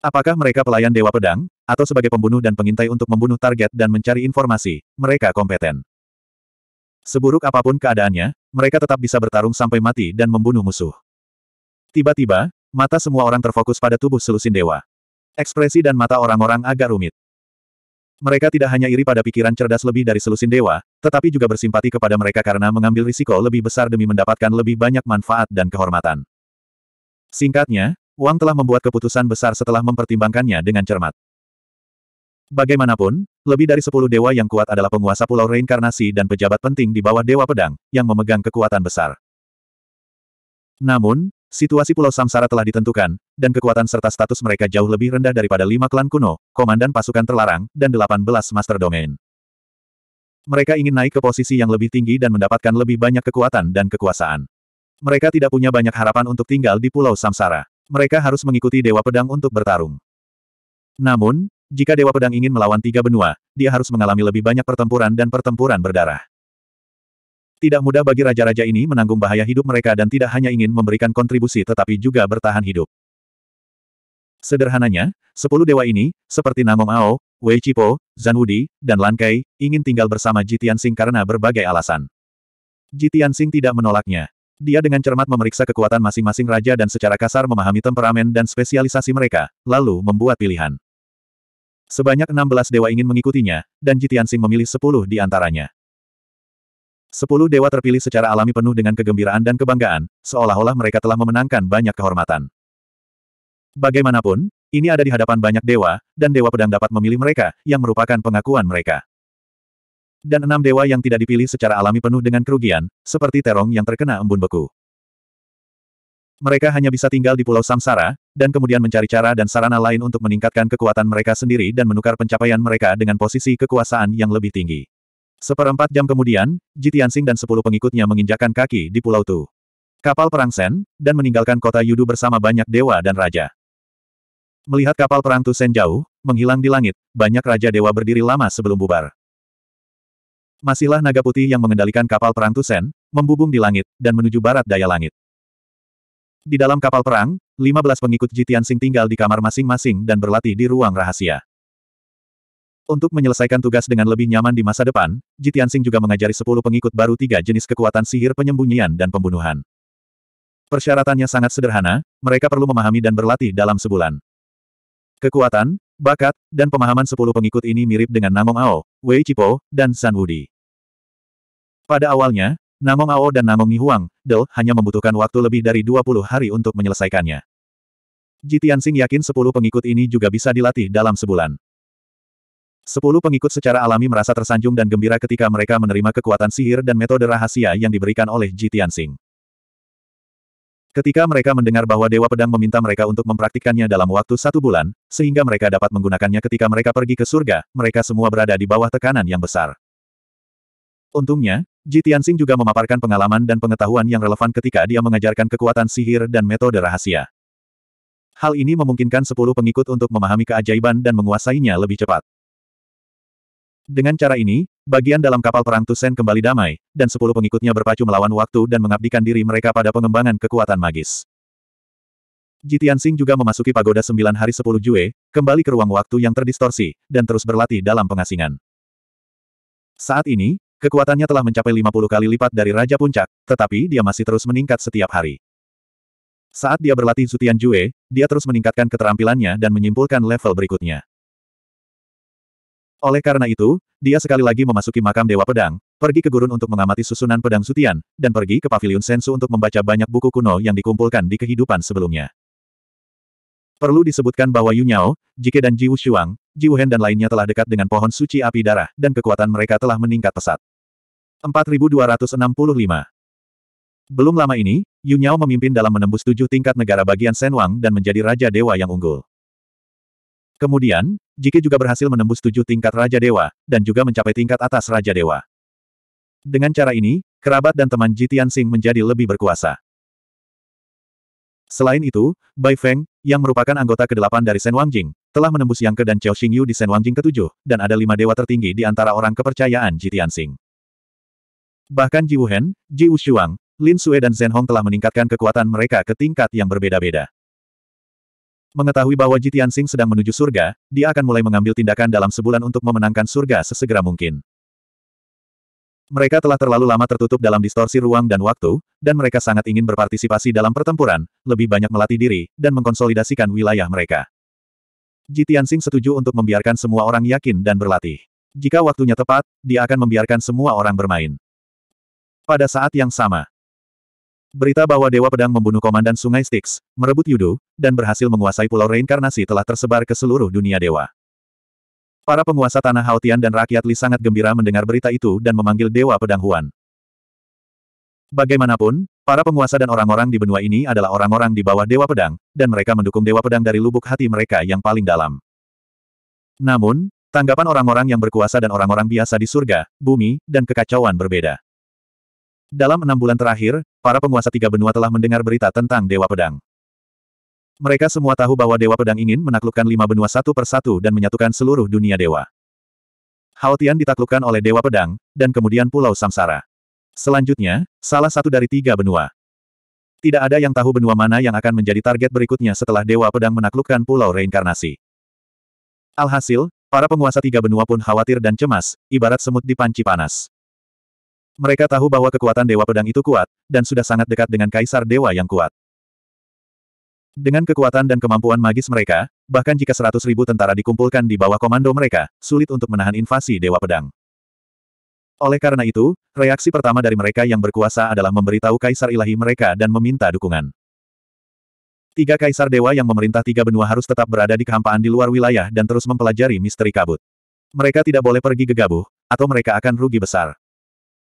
Apakah mereka pelayan Dewa Pedang, atau sebagai pembunuh dan pengintai untuk membunuh target dan mencari informasi, mereka kompeten. Seburuk apapun keadaannya, mereka tetap bisa bertarung sampai mati dan membunuh musuh. Tiba-tiba, mata semua orang terfokus pada tubuh selusin dewa. Ekspresi dan mata orang-orang agak rumit. Mereka tidak hanya iri pada pikiran cerdas lebih dari selusin dewa, tetapi juga bersimpati kepada mereka karena mengambil risiko lebih besar demi mendapatkan lebih banyak manfaat dan kehormatan. Singkatnya, Wang telah membuat keputusan besar setelah mempertimbangkannya dengan cermat. Bagaimanapun, lebih dari sepuluh dewa yang kuat adalah penguasa pulau reinkarnasi dan pejabat penting di bawah Dewa Pedang, yang memegang kekuatan besar. Namun, situasi Pulau Samsara telah ditentukan, dan kekuatan serta status mereka jauh lebih rendah daripada lima klan kuno, komandan pasukan terlarang, dan delapan belas master domain. Mereka ingin naik ke posisi yang lebih tinggi dan mendapatkan lebih banyak kekuatan dan kekuasaan. Mereka tidak punya banyak harapan untuk tinggal di Pulau Samsara. Mereka harus mengikuti Dewa Pedang untuk bertarung. Namun, jika Dewa Pedang ingin melawan tiga benua, dia harus mengalami lebih banyak pertempuran dan pertempuran berdarah. Tidak mudah bagi raja-raja ini menanggung bahaya hidup mereka dan tidak hanya ingin memberikan kontribusi tetapi juga bertahan hidup. Sederhananya, sepuluh dewa ini, seperti Namong Ao, Wei Chipo, Zan Wudi, dan Lan Kai, ingin tinggal bersama Jitian Sing karena berbagai alasan. Jitian Sing tidak menolaknya. Dia dengan cermat memeriksa kekuatan masing-masing raja dan secara kasar memahami temperamen dan spesialisasi mereka, lalu membuat pilihan. Sebanyak 16 dewa ingin mengikutinya, dan Jitian Sing memilih 10 di antaranya. Sepuluh dewa terpilih secara alami penuh dengan kegembiraan dan kebanggaan, seolah-olah mereka telah memenangkan banyak kehormatan. Bagaimanapun, ini ada di hadapan banyak dewa, dan dewa pedang dapat memilih mereka, yang merupakan pengakuan mereka. Dan enam dewa yang tidak dipilih secara alami penuh dengan kerugian, seperti terong yang terkena embun beku. Mereka hanya bisa tinggal di Pulau Samsara, dan kemudian mencari cara dan sarana lain untuk meningkatkan kekuatan mereka sendiri dan menukar pencapaian mereka dengan posisi kekuasaan yang lebih tinggi. Seperempat jam kemudian, Jitiansing dan sepuluh pengikutnya menginjakan kaki di Pulau Tu. Kapal perang Sen, dan meninggalkan kota Yudu bersama banyak dewa dan raja. Melihat kapal perang Tu Sen jauh, menghilang di langit, banyak raja dewa berdiri lama sebelum bubar. Masihlah naga putih yang mengendalikan kapal perang Tu Sen, membubung di langit, dan menuju barat daya langit. Di dalam kapal perang, 15 pengikut Jitian Sing tinggal di kamar masing-masing dan berlatih di ruang rahasia. Untuk menyelesaikan tugas dengan lebih nyaman di masa depan, Jitiansing juga mengajari sepuluh pengikut baru tiga jenis kekuatan sihir penyembunyian dan pembunuhan. Persyaratannya sangat sederhana, mereka perlu memahami dan berlatih dalam sebulan. Kekuatan, bakat, dan pemahaman sepuluh pengikut ini mirip dengan Namong Ao, Wei Chipo, dan San Wudi. Pada awalnya, Namong Ao dan Namong Huang, Del, hanya membutuhkan waktu lebih dari 20 hari untuk menyelesaikannya. Jitiansing yakin sepuluh pengikut ini juga bisa dilatih dalam sebulan. Sepuluh pengikut secara alami merasa tersanjung dan gembira ketika mereka menerima kekuatan sihir dan metode rahasia yang diberikan oleh Ji Tianxing. Ketika mereka mendengar bahwa Dewa Pedang meminta mereka untuk mempraktikkannya dalam waktu satu bulan, sehingga mereka dapat menggunakannya ketika mereka pergi ke surga, mereka semua berada di bawah tekanan yang besar. Untungnya, Ji Tianxing juga memaparkan pengalaman dan pengetahuan yang relevan ketika dia mengajarkan kekuatan sihir dan metode rahasia. Hal ini memungkinkan sepuluh pengikut untuk memahami keajaiban dan menguasainya lebih cepat. Dengan cara ini, bagian dalam kapal perang Tusen kembali damai, dan sepuluh pengikutnya berpacu melawan waktu dan mengabdikan diri mereka pada pengembangan kekuatan magis. Jitian Sing juga memasuki pagoda sembilan hari sepuluh Jue, kembali ke ruang waktu yang terdistorsi, dan terus berlatih dalam pengasingan. Saat ini, kekuatannya telah mencapai lima puluh kali lipat dari Raja Puncak, tetapi dia masih terus meningkat setiap hari. Saat dia berlatih Zutian Jue, dia terus meningkatkan keterampilannya dan menyimpulkan level berikutnya. Oleh karena itu, dia sekali lagi memasuki makam Dewa Pedang, pergi ke gurun untuk mengamati susunan pedang sutian, dan pergi ke pavilion Sensu untuk membaca banyak buku kuno yang dikumpulkan di kehidupan sebelumnya. Perlu disebutkan bahwa Yu Nyao, Jike dan Ji Wushuang, Ji Wuhen dan lainnya telah dekat dengan pohon suci api darah, dan kekuatan mereka telah meningkat pesat. 4265 Belum lama ini, Yu memimpin dalam menembus tujuh tingkat negara bagian Senwang dan menjadi Raja Dewa yang unggul. Kemudian, Jike juga berhasil menembus tujuh tingkat Raja Dewa, dan juga mencapai tingkat atas Raja Dewa. Dengan cara ini, kerabat dan teman Jitian Sing menjadi lebih berkuasa. Selain itu, Bai Feng, yang merupakan anggota ke-8 dari Wang Wangjing, telah menembus yang ke dan Chao Xingyu di Wang Wangjing ke-7, dan ada lima dewa tertinggi di antara orang kepercayaan Jitian Sing. Bahkan Ji Wuhen, Ji Ushuang, Lin Sue dan Zhen Hong telah meningkatkan kekuatan mereka ke tingkat yang berbeda-beda. Mengetahui bahwa Jitian Sing sedang menuju surga, dia akan mulai mengambil tindakan dalam sebulan untuk memenangkan surga sesegera mungkin. Mereka telah terlalu lama tertutup dalam distorsi ruang dan waktu, dan mereka sangat ingin berpartisipasi dalam pertempuran, lebih banyak melatih diri, dan mengkonsolidasikan wilayah mereka. Ji Tianxing setuju untuk membiarkan semua orang yakin dan berlatih. Jika waktunya tepat, dia akan membiarkan semua orang bermain. Pada saat yang sama, Berita bahwa Dewa Pedang membunuh Komandan Sungai Styx, merebut Yudu, dan berhasil menguasai Pulau Reinkarnasi telah tersebar ke seluruh dunia dewa. Para penguasa Tanah Haotian dan rakyat Li sangat gembira mendengar berita itu dan memanggil Dewa Pedang Huan. Bagaimanapun, para penguasa dan orang-orang di benua ini adalah orang-orang di bawah Dewa Pedang, dan mereka mendukung Dewa Pedang dari lubuk hati mereka yang paling dalam. Namun, tanggapan orang-orang yang berkuasa dan orang-orang biasa di surga, bumi, dan kekacauan berbeda. Dalam enam bulan terakhir, para penguasa tiga benua telah mendengar berita tentang Dewa Pedang. Mereka semua tahu bahwa Dewa Pedang ingin menaklukkan lima benua satu persatu dan menyatukan seluruh dunia dewa. Haotian ditaklukkan oleh Dewa Pedang, dan kemudian Pulau Samsara. Selanjutnya, salah satu dari tiga benua. Tidak ada yang tahu benua mana yang akan menjadi target berikutnya setelah Dewa Pedang menaklukkan Pulau Reinkarnasi. Alhasil, para penguasa tiga benua pun khawatir dan cemas, ibarat semut di panci panas. Mereka tahu bahwa kekuatan Dewa Pedang itu kuat, dan sudah sangat dekat dengan Kaisar Dewa yang kuat. Dengan kekuatan dan kemampuan magis mereka, bahkan jika seratus ribu tentara dikumpulkan di bawah komando mereka, sulit untuk menahan invasi Dewa Pedang. Oleh karena itu, reaksi pertama dari mereka yang berkuasa adalah memberitahu Kaisar Ilahi mereka dan meminta dukungan. Tiga Kaisar Dewa yang memerintah tiga benua harus tetap berada di kehampaan di luar wilayah dan terus mempelajari misteri kabut. Mereka tidak boleh pergi gegabah, atau mereka akan rugi besar.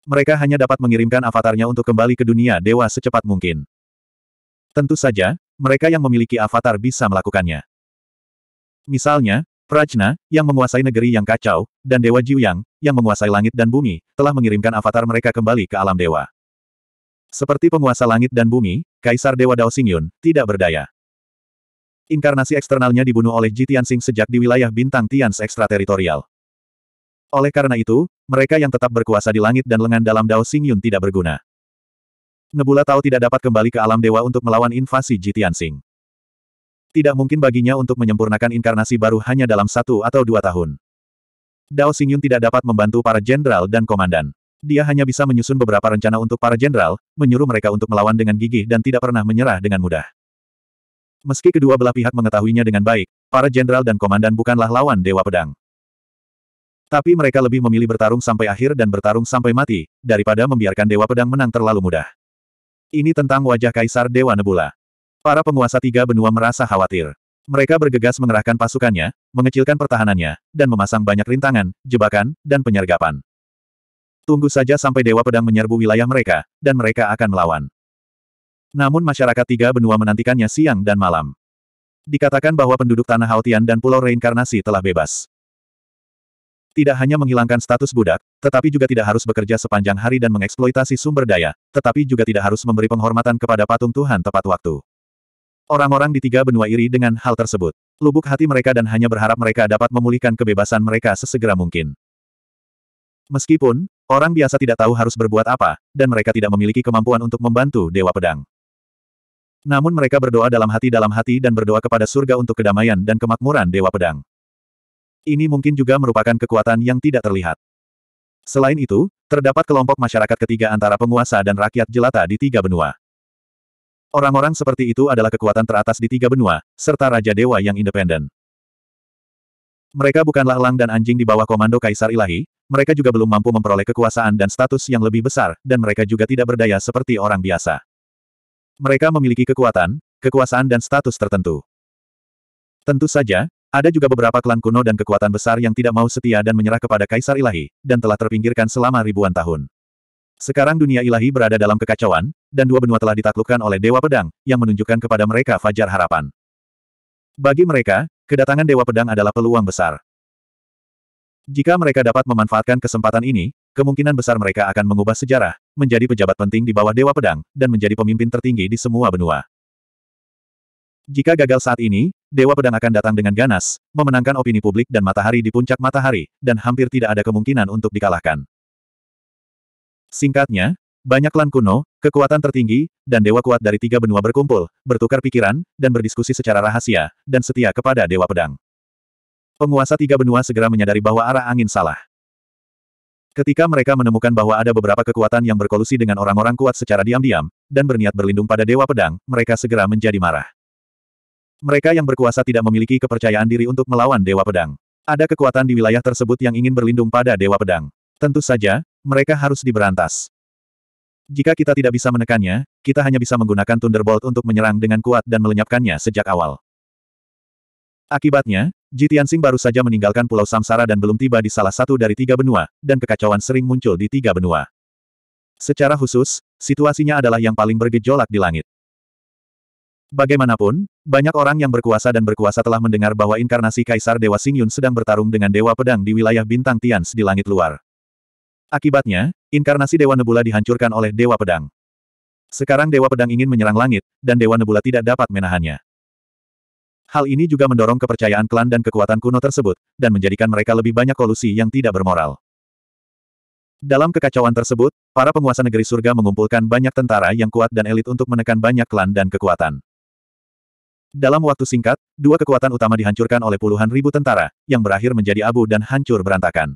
Mereka hanya dapat mengirimkan avatarnya untuk kembali ke dunia dewa secepat mungkin. Tentu saja, mereka yang memiliki avatar bisa melakukannya. Misalnya, Prajna, yang menguasai negeri yang kacau, dan Dewa Jiuyang, yang menguasai langit dan bumi, telah mengirimkan avatar mereka kembali ke alam dewa. Seperti penguasa langit dan bumi, Kaisar Dewa Dao Xingyun, tidak berdaya. Inkarnasi eksternalnya dibunuh oleh Ji Tianxing sejak di wilayah bintang Tians ekstrateritorial. Oleh karena itu, mereka yang tetap berkuasa di langit dan lengan dalam Dao Yun tidak berguna. Nebula Tao tidak dapat kembali ke alam dewa untuk melawan invasi Jitian Sing. Tidak mungkin baginya untuk menyempurnakan inkarnasi baru hanya dalam satu atau dua tahun. Dao Yun tidak dapat membantu para jenderal dan komandan. Dia hanya bisa menyusun beberapa rencana untuk para jenderal, menyuruh mereka untuk melawan dengan gigih dan tidak pernah menyerah dengan mudah. Meski kedua belah pihak mengetahuinya dengan baik, para jenderal dan komandan bukanlah lawan Dewa Pedang. Tapi mereka lebih memilih bertarung sampai akhir dan bertarung sampai mati, daripada membiarkan Dewa Pedang menang terlalu mudah. Ini tentang wajah Kaisar Dewa Nebula. Para penguasa tiga benua merasa khawatir. Mereka bergegas mengerahkan pasukannya, mengecilkan pertahanannya, dan memasang banyak rintangan, jebakan, dan penyergapan. Tunggu saja sampai Dewa Pedang menyerbu wilayah mereka, dan mereka akan melawan. Namun masyarakat tiga benua menantikannya siang dan malam. Dikatakan bahwa penduduk Tanah Hautian dan Pulau Reinkarnasi telah bebas. Tidak hanya menghilangkan status budak, tetapi juga tidak harus bekerja sepanjang hari dan mengeksploitasi sumber daya, tetapi juga tidak harus memberi penghormatan kepada patung Tuhan tepat waktu. Orang-orang di tiga benua iri dengan hal tersebut. Lubuk hati mereka dan hanya berharap mereka dapat memulihkan kebebasan mereka sesegera mungkin. Meskipun, orang biasa tidak tahu harus berbuat apa, dan mereka tidak memiliki kemampuan untuk membantu Dewa Pedang. Namun mereka berdoa dalam hati dalam hati dan berdoa kepada surga untuk kedamaian dan kemakmuran Dewa Pedang. Ini mungkin juga merupakan kekuatan yang tidak terlihat. Selain itu, terdapat kelompok masyarakat ketiga antara penguasa dan rakyat jelata di tiga benua. Orang-orang seperti itu adalah kekuatan teratas di tiga benua, serta Raja Dewa yang independen. Mereka bukanlah elang dan anjing di bawah komando Kaisar Ilahi, mereka juga belum mampu memperoleh kekuasaan dan status yang lebih besar, dan mereka juga tidak berdaya seperti orang biasa. Mereka memiliki kekuatan, kekuasaan dan status tertentu. Tentu saja, ada juga beberapa klan kuno dan kekuatan besar yang tidak mau setia dan menyerah kepada Kaisar Ilahi, dan telah terpinggirkan selama ribuan tahun. Sekarang dunia ilahi berada dalam kekacauan, dan dua benua telah ditaklukkan oleh Dewa Pedang, yang menunjukkan kepada mereka fajar harapan. Bagi mereka, kedatangan Dewa Pedang adalah peluang besar. Jika mereka dapat memanfaatkan kesempatan ini, kemungkinan besar mereka akan mengubah sejarah, menjadi pejabat penting di bawah Dewa Pedang, dan menjadi pemimpin tertinggi di semua benua. Jika gagal saat ini, Dewa Pedang akan datang dengan ganas, memenangkan opini publik dan matahari di puncak matahari, dan hampir tidak ada kemungkinan untuk dikalahkan. Singkatnya, banyak klan kuno, kekuatan tertinggi, dan dewa kuat dari tiga benua berkumpul, bertukar pikiran, dan berdiskusi secara rahasia, dan setia kepada Dewa Pedang. Penguasa tiga benua segera menyadari bahwa arah angin salah. Ketika mereka menemukan bahwa ada beberapa kekuatan yang berkolusi dengan orang-orang kuat secara diam-diam, dan berniat berlindung pada Dewa Pedang, mereka segera menjadi marah. Mereka yang berkuasa tidak memiliki kepercayaan diri untuk melawan Dewa Pedang. Ada kekuatan di wilayah tersebut yang ingin berlindung pada Dewa Pedang. Tentu saja, mereka harus diberantas. Jika kita tidak bisa menekannya, kita hanya bisa menggunakan Thunderbolt untuk menyerang dengan kuat dan melenyapkannya sejak awal. Akibatnya, Jitiansing baru saja meninggalkan Pulau Samsara dan belum tiba di salah satu dari tiga benua, dan kekacauan sering muncul di tiga benua. Secara khusus, situasinya adalah yang paling bergejolak di langit. Bagaimanapun, banyak orang yang berkuasa dan berkuasa telah mendengar bahwa inkarnasi Kaisar Dewa Xingyun sedang bertarung dengan Dewa Pedang di wilayah Bintang Tians di langit luar. Akibatnya, inkarnasi Dewa Nebula dihancurkan oleh Dewa Pedang. Sekarang Dewa Pedang ingin menyerang langit, dan Dewa Nebula tidak dapat menahannya. Hal ini juga mendorong kepercayaan klan dan kekuatan kuno tersebut, dan menjadikan mereka lebih banyak kolusi yang tidak bermoral. Dalam kekacauan tersebut, para penguasa negeri surga mengumpulkan banyak tentara yang kuat dan elit untuk menekan banyak klan dan kekuatan. Dalam waktu singkat, dua kekuatan utama dihancurkan oleh puluhan ribu tentara, yang berakhir menjadi abu dan hancur berantakan.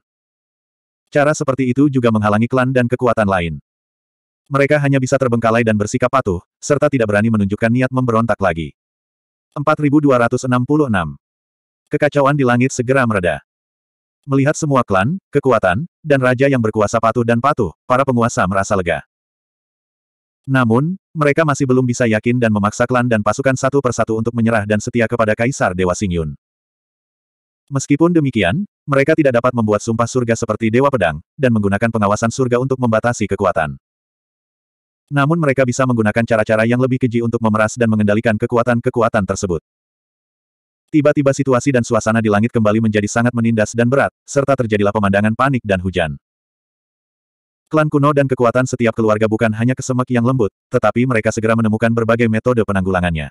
Cara seperti itu juga menghalangi klan dan kekuatan lain. Mereka hanya bisa terbengkalai dan bersikap patuh, serta tidak berani menunjukkan niat memberontak lagi. 4266 Kekacauan di langit segera mereda. Melihat semua klan, kekuatan, dan raja yang berkuasa patuh dan patuh, para penguasa merasa lega. Namun, mereka masih belum bisa yakin dan memaksa klan dan pasukan satu persatu untuk menyerah dan setia kepada Kaisar Dewa Singyun. Meskipun demikian, mereka tidak dapat membuat sumpah surga seperti Dewa Pedang, dan menggunakan pengawasan surga untuk membatasi kekuatan. Namun mereka bisa menggunakan cara-cara yang lebih keji untuk memeras dan mengendalikan kekuatan-kekuatan tersebut. Tiba-tiba situasi dan suasana di langit kembali menjadi sangat menindas dan berat, serta terjadilah pemandangan panik dan hujan. Klan kuno dan kekuatan setiap keluarga bukan hanya kesemek yang lembut, tetapi mereka segera menemukan berbagai metode penanggulangannya.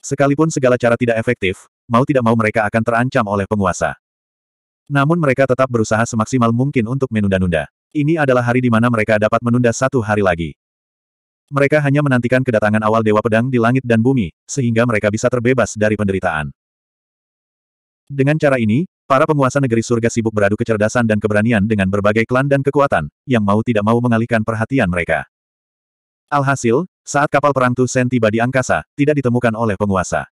Sekalipun segala cara tidak efektif, mau tidak mau mereka akan terancam oleh penguasa. Namun mereka tetap berusaha semaksimal mungkin untuk menunda-nunda. Ini adalah hari di mana mereka dapat menunda satu hari lagi. Mereka hanya menantikan kedatangan awal Dewa Pedang di langit dan bumi, sehingga mereka bisa terbebas dari penderitaan. Dengan cara ini, Para penguasa negeri surga sibuk beradu kecerdasan dan keberanian dengan berbagai klan dan kekuatan, yang mau tidak mau mengalihkan perhatian mereka. Alhasil, saat kapal perang Tusen tiba di angkasa, tidak ditemukan oleh penguasa.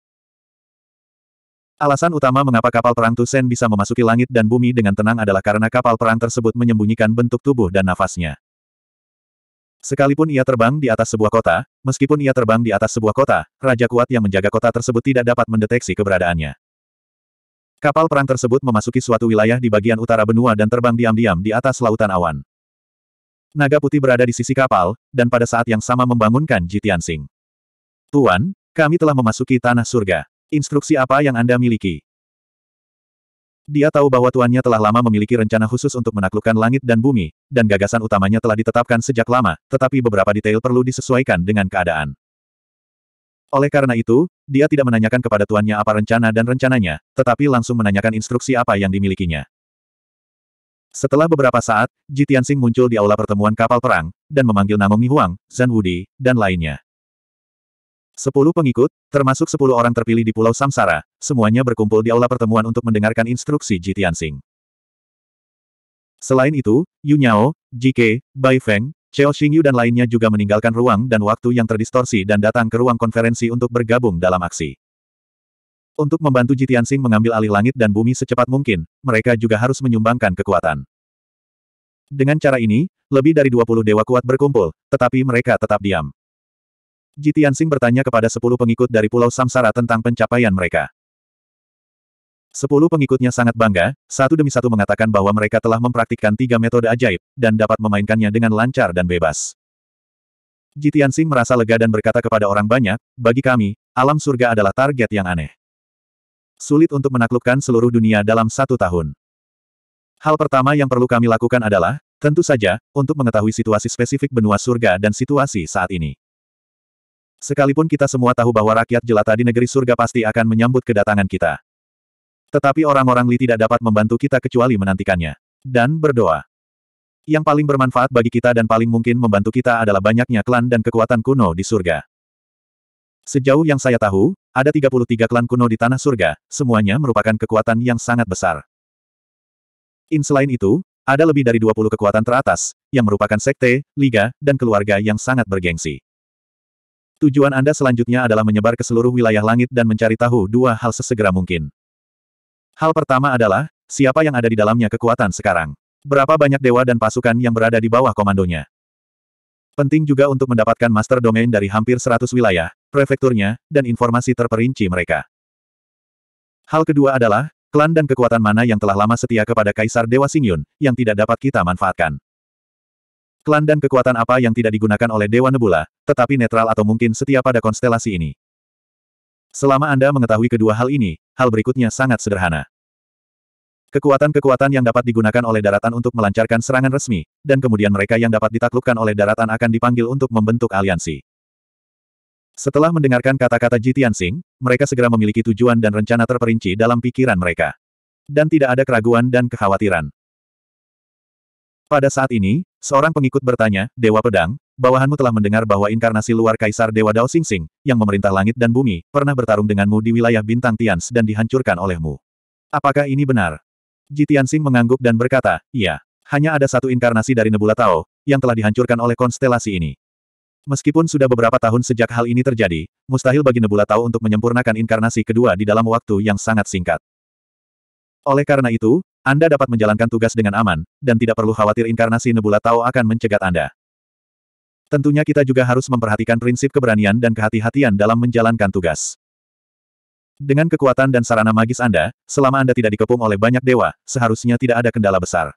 Alasan utama mengapa kapal perang Tusen bisa memasuki langit dan bumi dengan tenang adalah karena kapal perang tersebut menyembunyikan bentuk tubuh dan nafasnya. Sekalipun ia terbang di atas sebuah kota, meskipun ia terbang di atas sebuah kota, raja kuat yang menjaga kota tersebut tidak dapat mendeteksi keberadaannya. Kapal perang tersebut memasuki suatu wilayah di bagian utara benua dan terbang diam-diam di atas lautan awan. Naga putih berada di sisi kapal, dan pada saat yang sama membangunkan Jitian Sing. Tuan, kami telah memasuki tanah surga. Instruksi apa yang Anda miliki? Dia tahu bahwa tuannya telah lama memiliki rencana khusus untuk menaklukkan langit dan bumi, dan gagasan utamanya telah ditetapkan sejak lama, tetapi beberapa detail perlu disesuaikan dengan keadaan. Oleh karena itu, dia tidak menanyakan kepada tuannya apa rencana dan rencananya, tetapi langsung menanyakan instruksi apa yang dimilikinya. Setelah beberapa saat, Ji Tianxing muncul di aula pertemuan kapal perang, dan memanggil Mi Huang, Zan Wudi, dan lainnya. Sepuluh pengikut, termasuk sepuluh orang terpilih di Pulau Samsara, semuanya berkumpul di aula pertemuan untuk mendengarkan instruksi Ji Tianxing. Selain itu, Yu Nyao, Ji Ke, Bai Feng, Cheo Xingyu dan lainnya juga meninggalkan ruang dan waktu yang terdistorsi dan datang ke ruang konferensi untuk bergabung dalam aksi. Untuk membantu Jitian Jitiansing mengambil alih langit dan bumi secepat mungkin, mereka juga harus menyumbangkan kekuatan. Dengan cara ini, lebih dari 20 dewa kuat berkumpul, tetapi mereka tetap diam. Jitian Jitiansing bertanya kepada 10 pengikut dari Pulau Samsara tentang pencapaian mereka. Sepuluh pengikutnya sangat bangga, satu demi satu mengatakan bahwa mereka telah mempraktikkan tiga metode ajaib, dan dapat memainkannya dengan lancar dan bebas. Jitiansing merasa lega dan berkata kepada orang banyak, bagi kami, alam surga adalah target yang aneh. Sulit untuk menaklukkan seluruh dunia dalam satu tahun. Hal pertama yang perlu kami lakukan adalah, tentu saja, untuk mengetahui situasi spesifik benua surga dan situasi saat ini. Sekalipun kita semua tahu bahwa rakyat jelata di negeri surga pasti akan menyambut kedatangan kita. Tetapi orang-orang Li tidak dapat membantu kita kecuali menantikannya. Dan berdoa. Yang paling bermanfaat bagi kita dan paling mungkin membantu kita adalah banyaknya klan dan kekuatan kuno di surga. Sejauh yang saya tahu, ada 33 klan kuno di tanah surga, semuanya merupakan kekuatan yang sangat besar. In selain itu, ada lebih dari 20 kekuatan teratas, yang merupakan sekte, liga, dan keluarga yang sangat bergengsi. Tujuan Anda selanjutnya adalah menyebar ke seluruh wilayah langit dan mencari tahu dua hal sesegera mungkin. Hal pertama adalah, siapa yang ada di dalamnya kekuatan sekarang. Berapa banyak dewa dan pasukan yang berada di bawah komandonya. Penting juga untuk mendapatkan master domain dari hampir 100 wilayah, prefekturnya, dan informasi terperinci mereka. Hal kedua adalah, klan dan kekuatan mana yang telah lama setia kepada Kaisar Dewa Singyun, yang tidak dapat kita manfaatkan. Klan dan kekuatan apa yang tidak digunakan oleh Dewa Nebula, tetapi netral atau mungkin setia pada konstelasi ini. Selama Anda mengetahui kedua hal ini, hal berikutnya sangat sederhana. Kekuatan-kekuatan yang dapat digunakan oleh daratan untuk melancarkan serangan resmi, dan kemudian mereka yang dapat ditaklukkan oleh daratan akan dipanggil untuk membentuk aliansi. Setelah mendengarkan kata-kata Ji Tianxing, mereka segera memiliki tujuan dan rencana terperinci dalam pikiran mereka. Dan tidak ada keraguan dan kekhawatiran. Pada saat ini, seorang pengikut bertanya, Dewa Pedang, bawahanmu telah mendengar bahwa inkarnasi luar Kaisar Dewa Dao Sing Sing, yang memerintah langit dan bumi, pernah bertarung denganmu di wilayah bintang Tians dan dihancurkan olehmu. Apakah ini benar? Jitian Sing mengangguk dan berkata, iya. Hanya ada satu inkarnasi dari Nebula Tao, yang telah dihancurkan oleh konstelasi ini. Meskipun sudah beberapa tahun sejak hal ini terjadi, mustahil bagi Nebula Tao untuk menyempurnakan inkarnasi kedua di dalam waktu yang sangat singkat. Oleh karena itu, Anda dapat menjalankan tugas dengan aman, dan tidak perlu khawatir inkarnasi Nebula Tao akan mencegat Anda. Tentunya kita juga harus memperhatikan prinsip keberanian dan kehati-hatian dalam menjalankan tugas. Dengan kekuatan dan sarana magis Anda, selama Anda tidak dikepung oleh banyak dewa, seharusnya tidak ada kendala besar.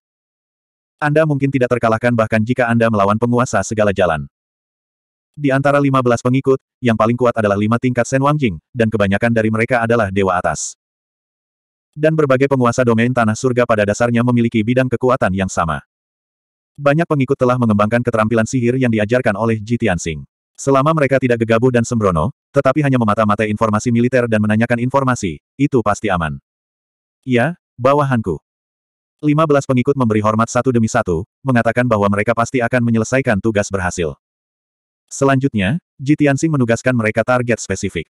Anda mungkin tidak terkalahkan bahkan jika Anda melawan penguasa segala jalan. Di antara 15 pengikut, yang paling kuat adalah lima tingkat Sen Wangjing, dan kebanyakan dari mereka adalah dewa atas. Dan berbagai penguasa domain tanah surga pada dasarnya memiliki bidang kekuatan yang sama. Banyak pengikut telah mengembangkan keterampilan sihir yang diajarkan oleh Ji Tianxing. Selama mereka tidak gegabah dan sembrono, tetapi hanya memata-matai informasi militer dan menanyakan informasi, itu pasti aman. Ya, bawahanku. 15 pengikut memberi hormat satu demi satu, mengatakan bahwa mereka pasti akan menyelesaikan tugas berhasil. Selanjutnya, Tianxing menugaskan mereka target spesifik.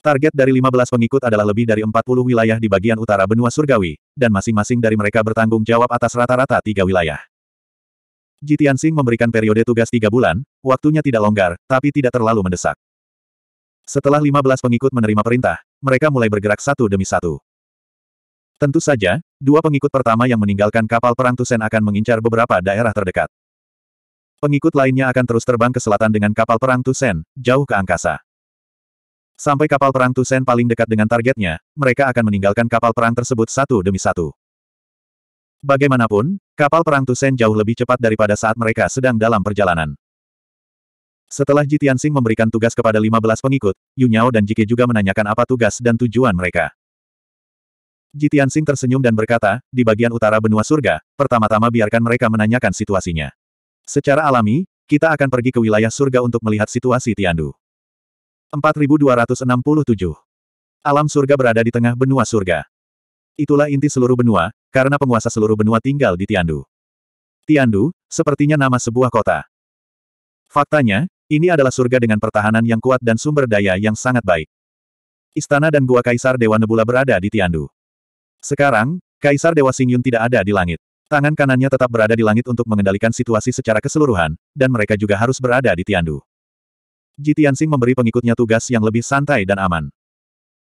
Target dari 15 pengikut adalah lebih dari 40 wilayah di bagian utara benua surgawi, dan masing-masing dari mereka bertanggung jawab atas rata-rata tiga wilayah. Jitian Sing memberikan periode tugas tiga bulan, waktunya tidak longgar, tapi tidak terlalu mendesak. Setelah 15 pengikut menerima perintah, mereka mulai bergerak satu demi satu. Tentu saja, dua pengikut pertama yang meninggalkan kapal perang Tusen akan mengincar beberapa daerah terdekat. Pengikut lainnya akan terus terbang ke selatan dengan kapal perang Tusen, jauh ke angkasa. Sampai kapal perang Tusen paling dekat dengan targetnya, mereka akan meninggalkan kapal perang tersebut satu demi satu. Bagaimanapun, kapal perang Tusen jauh lebih cepat daripada saat mereka sedang dalam perjalanan. Setelah Jitian Sing memberikan tugas kepada 15 pengikut, Yunyao dan Jike juga menanyakan apa tugas dan tujuan mereka. Jitian Sing tersenyum dan berkata, di bagian utara benua surga, pertama-tama biarkan mereka menanyakan situasinya. Secara alami, kita akan pergi ke wilayah surga untuk melihat situasi Tiandu. 4267. Alam surga berada di tengah benua surga. Itulah inti seluruh benua, karena penguasa seluruh benua tinggal di Tiandu. Tiandu, sepertinya nama sebuah kota. Faktanya, ini adalah surga dengan pertahanan yang kuat dan sumber daya yang sangat baik. Istana dan Gua Kaisar Dewa Nebula berada di Tiandu. Sekarang, Kaisar Dewa Singyun tidak ada di langit. Tangan kanannya tetap berada di langit untuk mengendalikan situasi secara keseluruhan, dan mereka juga harus berada di Tiandu. Ji Tianxing memberi pengikutnya tugas yang lebih santai dan aman.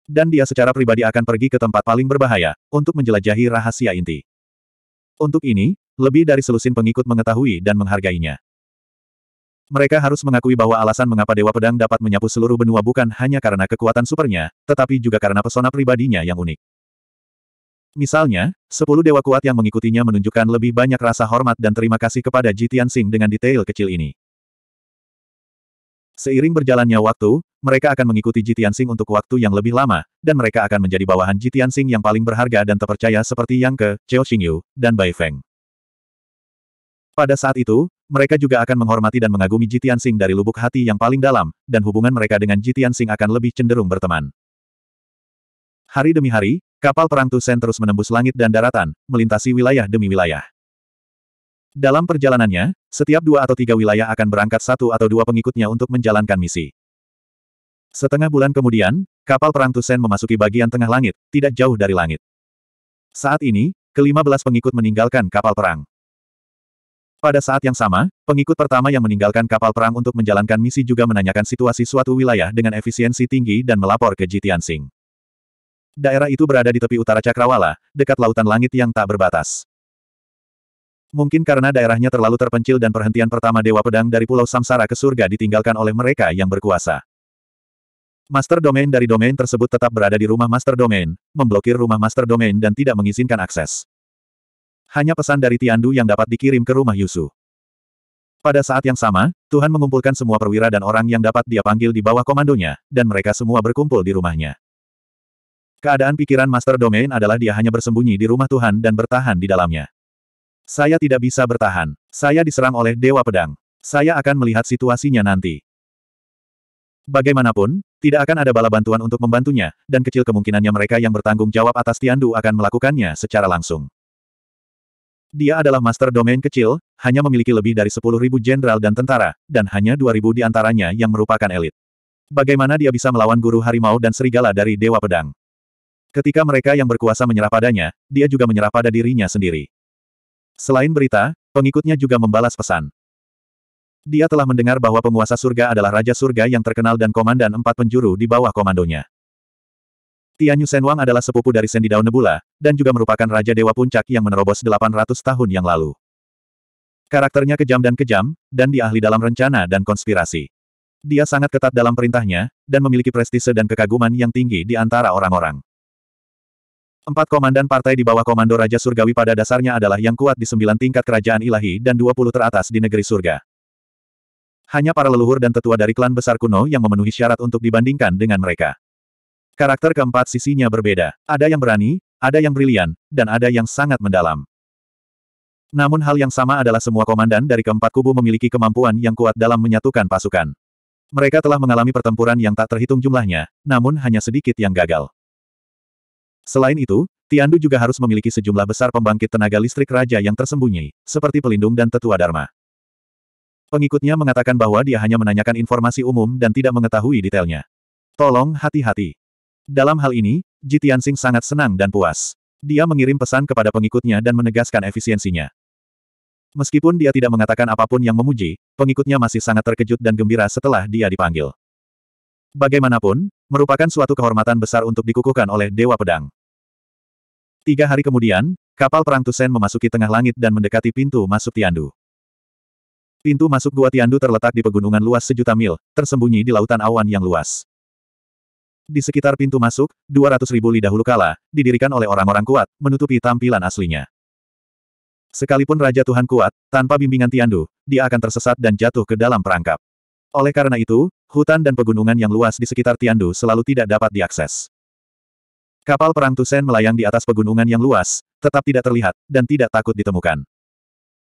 Dan dia secara pribadi akan pergi ke tempat paling berbahaya, untuk menjelajahi rahasia inti. Untuk ini, lebih dari selusin pengikut mengetahui dan menghargainya. Mereka harus mengakui bahwa alasan mengapa Dewa Pedang dapat menyapu seluruh benua bukan hanya karena kekuatan supernya, tetapi juga karena pesona pribadinya yang unik. Misalnya, sepuluh dewa kuat yang mengikutinya menunjukkan lebih banyak rasa hormat dan terima kasih kepada Jitian Tianxing dengan detail kecil ini. Seiring berjalannya waktu, mereka akan mengikuti Sing untuk waktu yang lebih lama, dan mereka akan menjadi bawahan Sing yang paling berharga dan terpercaya seperti Yang Ke, Cheo Xingyu, dan Bai Feng. Pada saat itu, mereka juga akan menghormati dan mengagumi Sing dari lubuk hati yang paling dalam, dan hubungan mereka dengan Sing akan lebih cenderung berteman. Hari demi hari, kapal perang Tusen terus menembus langit dan daratan, melintasi wilayah demi wilayah. Dalam perjalanannya, setiap dua atau tiga wilayah akan berangkat satu atau dua pengikutnya untuk menjalankan misi. Setengah bulan kemudian, kapal perang Tusen memasuki bagian tengah langit, tidak jauh dari langit. Saat ini, kelima belas pengikut meninggalkan kapal perang. Pada saat yang sama, pengikut pertama yang meninggalkan kapal perang untuk menjalankan misi juga menanyakan situasi suatu wilayah dengan efisiensi tinggi dan melapor ke Jitian Singh. Daerah itu berada di tepi utara Cakrawala, dekat lautan langit yang tak berbatas. Mungkin karena daerahnya terlalu terpencil dan perhentian pertama Dewa Pedang dari Pulau Samsara ke surga ditinggalkan oleh mereka yang berkuasa. Master domain dari domain tersebut tetap berada di rumah master domain, memblokir rumah master domain dan tidak mengizinkan akses. Hanya pesan dari Tiandu yang dapat dikirim ke rumah Yusu. Pada saat yang sama, Tuhan mengumpulkan semua perwira dan orang yang dapat dia panggil di bawah komandonya, dan mereka semua berkumpul di rumahnya. Keadaan pikiran master domain adalah dia hanya bersembunyi di rumah Tuhan dan bertahan di dalamnya. Saya tidak bisa bertahan. Saya diserang oleh Dewa Pedang. Saya akan melihat situasinya nanti. Bagaimanapun, tidak akan ada bala bantuan untuk membantunya, dan kecil kemungkinannya mereka yang bertanggung jawab atas Tiandu akan melakukannya secara langsung. Dia adalah master domain kecil, hanya memiliki lebih dari 10.000 jenderal dan tentara, dan hanya 2.000 di antaranya yang merupakan elit. Bagaimana dia bisa melawan guru harimau dan serigala dari Dewa Pedang? Ketika mereka yang berkuasa menyerah padanya, dia juga menyerah pada dirinya sendiri. Selain berita, pengikutnya juga membalas pesan. Dia telah mendengar bahwa penguasa surga adalah raja surga yang terkenal dan komandan empat penjuru di bawah komandonya. Tianyu Senwang adalah sepupu dari daun Nebula, dan juga merupakan Raja Dewa Puncak yang menerobos 800 tahun yang lalu. Karakternya kejam dan kejam, dan dia ahli dalam rencana dan konspirasi. Dia sangat ketat dalam perintahnya, dan memiliki prestise dan kekaguman yang tinggi di antara orang-orang. Empat komandan partai di bawah komando Raja Surgawi pada dasarnya adalah yang kuat di sembilan tingkat kerajaan ilahi dan dua puluh teratas di negeri surga. Hanya para leluhur dan tetua dari klan besar kuno yang memenuhi syarat untuk dibandingkan dengan mereka. Karakter keempat sisinya berbeda. Ada yang berani, ada yang brilian, dan ada yang sangat mendalam. Namun hal yang sama adalah semua komandan dari keempat kubu memiliki kemampuan yang kuat dalam menyatukan pasukan. Mereka telah mengalami pertempuran yang tak terhitung jumlahnya, namun hanya sedikit yang gagal. Selain itu, Tiandu juga harus memiliki sejumlah besar pembangkit tenaga listrik raja yang tersembunyi, seperti pelindung dan tetua Dharma. Pengikutnya mengatakan bahwa dia hanya menanyakan informasi umum dan tidak mengetahui detailnya. Tolong hati-hati. Dalam hal ini, Ji Tianxing sangat senang dan puas. Dia mengirim pesan kepada pengikutnya dan menegaskan efisiensinya. Meskipun dia tidak mengatakan apapun yang memuji, pengikutnya masih sangat terkejut dan gembira setelah dia dipanggil. Bagaimanapun, merupakan suatu kehormatan besar untuk dikukuhkan oleh Dewa Pedang. Tiga hari kemudian, kapal perang Tusen memasuki tengah langit dan mendekati pintu masuk Tiandu. Pintu masuk Gua Tiandu terletak di pegunungan luas sejuta mil, tersembunyi di lautan awan yang luas. Di sekitar pintu masuk, 200 ribu lidah hulu kala, didirikan oleh orang-orang kuat, menutupi tampilan aslinya. Sekalipun Raja Tuhan kuat, tanpa bimbingan Tiandu, dia akan tersesat dan jatuh ke dalam perangkap. Oleh karena itu, hutan dan pegunungan yang luas di sekitar Tiandu selalu tidak dapat diakses. Kapal perang Tusen melayang di atas pegunungan yang luas, tetap tidak terlihat, dan tidak takut ditemukan.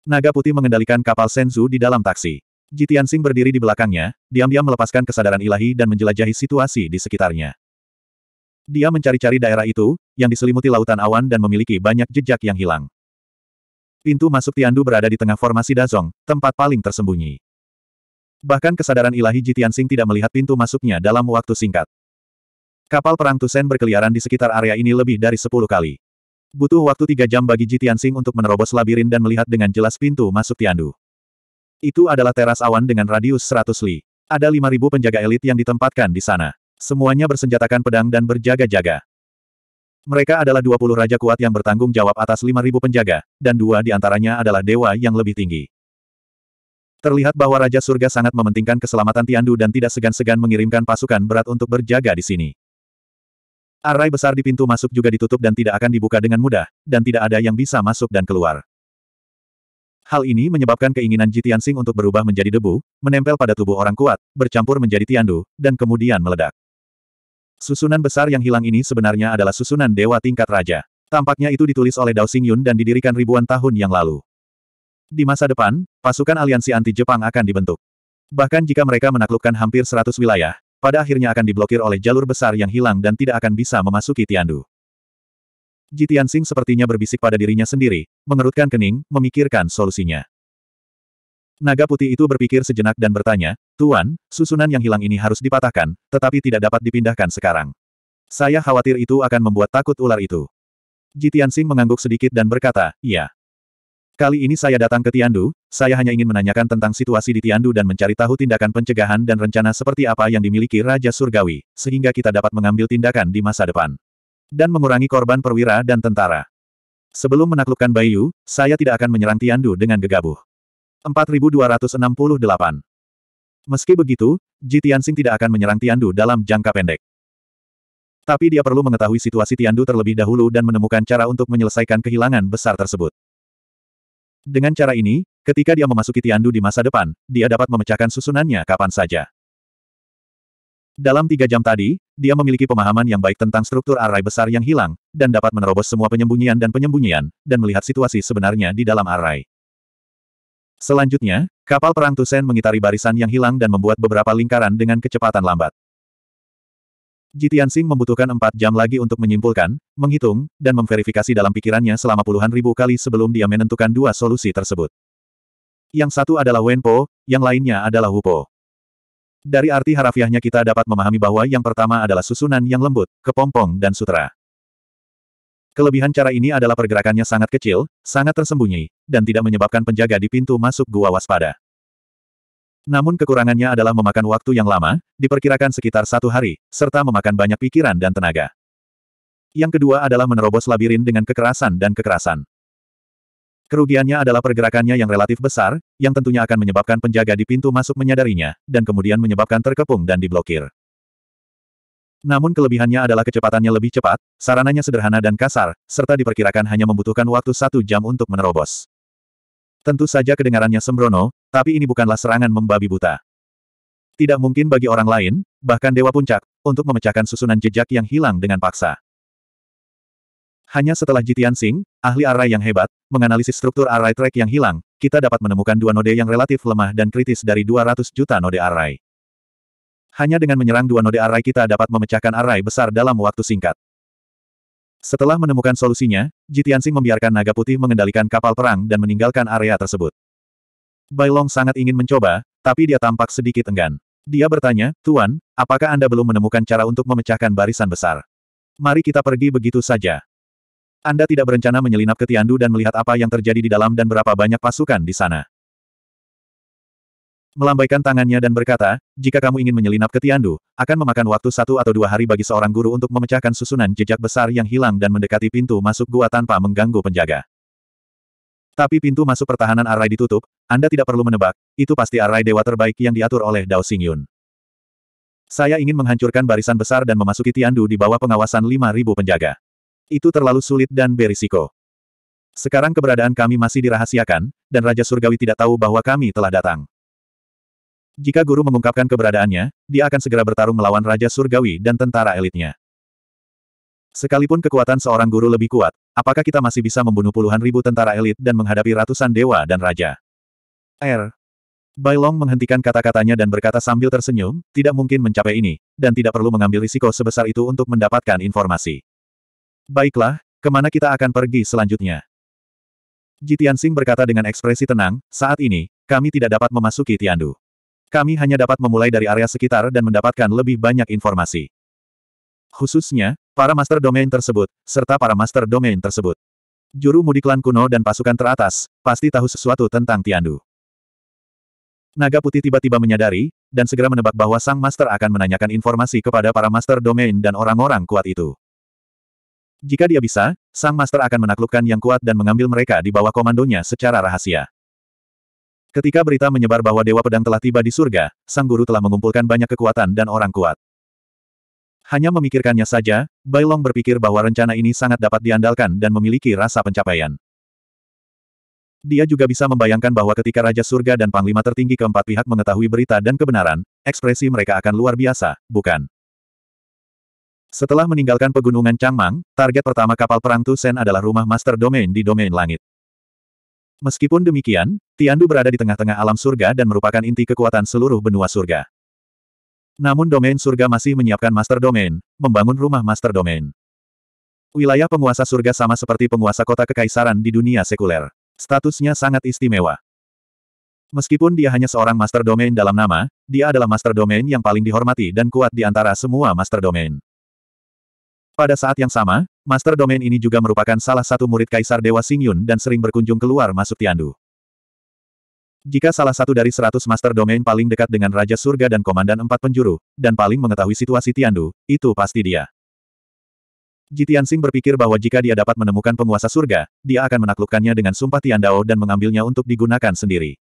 Naga putih mengendalikan kapal Senzu di dalam taksi. Jitian Sing berdiri di belakangnya, diam-diam melepaskan kesadaran ilahi dan menjelajahi situasi di sekitarnya. Dia mencari-cari daerah itu, yang diselimuti lautan awan dan memiliki banyak jejak yang hilang. Pintu masuk Tiandu berada di tengah formasi Dazong, tempat paling tersembunyi. Bahkan kesadaran ilahi Jitian Sing tidak melihat pintu masuknya dalam waktu singkat. Kapal perang Tusen berkeliaran di sekitar area ini lebih dari sepuluh kali. Butuh waktu tiga jam bagi Ji Tianxing untuk menerobos labirin dan melihat dengan jelas pintu masuk Tiandu. Itu adalah teras awan dengan radius seratus li. Ada ribu penjaga elit yang ditempatkan di sana. Semuanya bersenjatakan pedang dan berjaga-jaga. Mereka adalah dua puluh raja kuat yang bertanggung jawab atas lima ribu penjaga, dan dua di antaranya adalah dewa yang lebih tinggi. Terlihat bahwa Raja Surga sangat mementingkan keselamatan Tiandu dan tidak segan-segan mengirimkan pasukan berat untuk berjaga di sini. Arai besar di pintu masuk juga ditutup dan tidak akan dibuka dengan mudah, dan tidak ada yang bisa masuk dan keluar. Hal ini menyebabkan keinginan Jitian Sing untuk berubah menjadi debu, menempel pada tubuh orang kuat, bercampur menjadi tiandu, dan kemudian meledak. Susunan besar yang hilang ini sebenarnya adalah susunan dewa tingkat raja. Tampaknya itu ditulis oleh Dao Xingyun dan didirikan ribuan tahun yang lalu. Di masa depan, pasukan aliansi anti-Jepang akan dibentuk. Bahkan jika mereka menaklukkan hampir 100 wilayah, pada akhirnya akan diblokir oleh jalur besar yang hilang dan tidak akan bisa memasuki Tiandu. Jitian Sing sepertinya berbisik pada dirinya sendiri, mengerutkan kening, memikirkan solusinya. Naga putih itu berpikir sejenak dan bertanya, Tuan, susunan yang hilang ini harus dipatahkan, tetapi tidak dapat dipindahkan sekarang. Saya khawatir itu akan membuat takut ular itu. Jitian Sing mengangguk sedikit dan berkata, iya. Kali ini saya datang ke Tiandu, saya hanya ingin menanyakan tentang situasi di Tiandu dan mencari tahu tindakan pencegahan dan rencana seperti apa yang dimiliki Raja Surgawi, sehingga kita dapat mengambil tindakan di masa depan. Dan mengurangi korban perwira dan tentara. Sebelum menaklukkan Bayu, saya tidak akan menyerang Tiandu dengan gegabah. 4268 Meski begitu, Ji Tianxing tidak akan menyerang Tiandu dalam jangka pendek. Tapi dia perlu mengetahui situasi Tiandu terlebih dahulu dan menemukan cara untuk menyelesaikan kehilangan besar tersebut. Dengan cara ini, ketika dia memasuki Tiandu di masa depan, dia dapat memecahkan susunannya kapan saja. Dalam tiga jam tadi, dia memiliki pemahaman yang baik tentang struktur arai besar yang hilang, dan dapat menerobos semua penyembunyian dan penyembunyian, dan melihat situasi sebenarnya di dalam arai. Selanjutnya, kapal perang Tusen mengitari barisan yang hilang dan membuat beberapa lingkaran dengan kecepatan lambat. Jitian Sing membutuhkan empat jam lagi untuk menyimpulkan, menghitung, dan memverifikasi dalam pikirannya selama puluhan ribu kali sebelum dia menentukan dua solusi tersebut. Yang satu adalah Wenpo, yang lainnya adalah Hupo. Dari arti harafiahnya kita dapat memahami bahwa yang pertama adalah susunan yang lembut, kepompong dan sutra. Kelebihan cara ini adalah pergerakannya sangat kecil, sangat tersembunyi, dan tidak menyebabkan penjaga di pintu masuk gua waspada. Namun kekurangannya adalah memakan waktu yang lama, diperkirakan sekitar satu hari, serta memakan banyak pikiran dan tenaga. Yang kedua adalah menerobos labirin dengan kekerasan dan kekerasan. Kerugiannya adalah pergerakannya yang relatif besar, yang tentunya akan menyebabkan penjaga di pintu masuk menyadarinya, dan kemudian menyebabkan terkepung dan diblokir. Namun kelebihannya adalah kecepatannya lebih cepat, sarananya sederhana dan kasar, serta diperkirakan hanya membutuhkan waktu satu jam untuk menerobos. Tentu saja kedengarannya sembrono, tapi ini bukanlah serangan membabi buta. Tidak mungkin bagi orang lain, bahkan Dewa Puncak, untuk memecahkan susunan jejak yang hilang dengan paksa. Hanya setelah Jitian Sing, ahli arai yang hebat, menganalisis struktur arai track yang hilang, kita dapat menemukan dua node yang relatif lemah dan kritis dari 200 juta node arai. Hanya dengan menyerang dua node arai kita dapat memecahkan arai besar dalam waktu singkat. Setelah menemukan solusinya, Jitiansing membiarkan naga putih mengendalikan kapal perang dan meninggalkan area tersebut. Bailong sangat ingin mencoba, tapi dia tampak sedikit enggan. Dia bertanya, Tuan, apakah Anda belum menemukan cara untuk memecahkan barisan besar? Mari kita pergi begitu saja. Anda tidak berencana menyelinap ke Tiandu dan melihat apa yang terjadi di dalam dan berapa banyak pasukan di sana melambaikan tangannya dan berkata, jika kamu ingin menyelinap ke Tiandu, akan memakan waktu satu atau dua hari bagi seorang guru untuk memecahkan susunan jejak besar yang hilang dan mendekati pintu masuk gua tanpa mengganggu penjaga. Tapi pintu masuk pertahanan Arai ditutup, Anda tidak perlu menebak, itu pasti Arai Dewa terbaik yang diatur oleh Dao Xingyun. Saya ingin menghancurkan barisan besar dan memasuki Tiandu di bawah pengawasan 5.000 penjaga. Itu terlalu sulit dan berisiko. Sekarang keberadaan kami masih dirahasiakan, dan Raja Surgawi tidak tahu bahwa kami telah datang. Jika guru mengungkapkan keberadaannya, dia akan segera bertarung melawan Raja Surgawi dan tentara elitnya. Sekalipun kekuatan seorang guru lebih kuat, apakah kita masih bisa membunuh puluhan ribu tentara elit dan menghadapi ratusan dewa dan raja? R. Bailong menghentikan kata-katanya dan berkata sambil tersenyum, tidak mungkin mencapai ini, dan tidak perlu mengambil risiko sebesar itu untuk mendapatkan informasi. Baiklah, kemana kita akan pergi selanjutnya? Jitian Sing berkata dengan ekspresi tenang, saat ini, kami tidak dapat memasuki Tiandu. Kami hanya dapat memulai dari area sekitar dan mendapatkan lebih banyak informasi. Khususnya, para master domain tersebut, serta para master domain tersebut. Juru mudik klan kuno dan pasukan teratas, pasti tahu sesuatu tentang Tiandu. Naga putih tiba-tiba menyadari, dan segera menebak bahwa sang master akan menanyakan informasi kepada para master domain dan orang-orang kuat itu. Jika dia bisa, sang master akan menaklukkan yang kuat dan mengambil mereka di bawah komandonya secara rahasia. Ketika berita menyebar bahwa Dewa Pedang telah tiba di surga, Sang Guru telah mengumpulkan banyak kekuatan dan orang kuat. Hanya memikirkannya saja, Bailong berpikir bahwa rencana ini sangat dapat diandalkan dan memiliki rasa pencapaian. Dia juga bisa membayangkan bahwa ketika Raja Surga dan Panglima tertinggi keempat pihak mengetahui berita dan kebenaran, ekspresi mereka akan luar biasa, bukan? Setelah meninggalkan pegunungan Changmang, target pertama kapal perang Tusen adalah rumah Master Domain di Domain Langit. Meskipun demikian, Tiandu berada di tengah-tengah alam surga dan merupakan inti kekuatan seluruh benua surga. Namun domain surga masih menyiapkan master domain, membangun rumah master domain. Wilayah penguasa surga sama seperti penguasa kota kekaisaran di dunia sekuler. Statusnya sangat istimewa. Meskipun dia hanya seorang master domain dalam nama, dia adalah master domain yang paling dihormati dan kuat di antara semua master domain. Pada saat yang sama, Master domain ini juga merupakan salah satu murid Kaisar Dewa Singyun dan sering berkunjung keluar masuk Tiandu. Jika salah satu dari seratus master domain paling dekat dengan Raja Surga dan Komandan Empat Penjuru, dan paling mengetahui situasi Tiandu, itu pasti dia. Jitian Sing berpikir bahwa jika dia dapat menemukan penguasa surga, dia akan menaklukkannya dengan sumpah Tiandao dan mengambilnya untuk digunakan sendiri.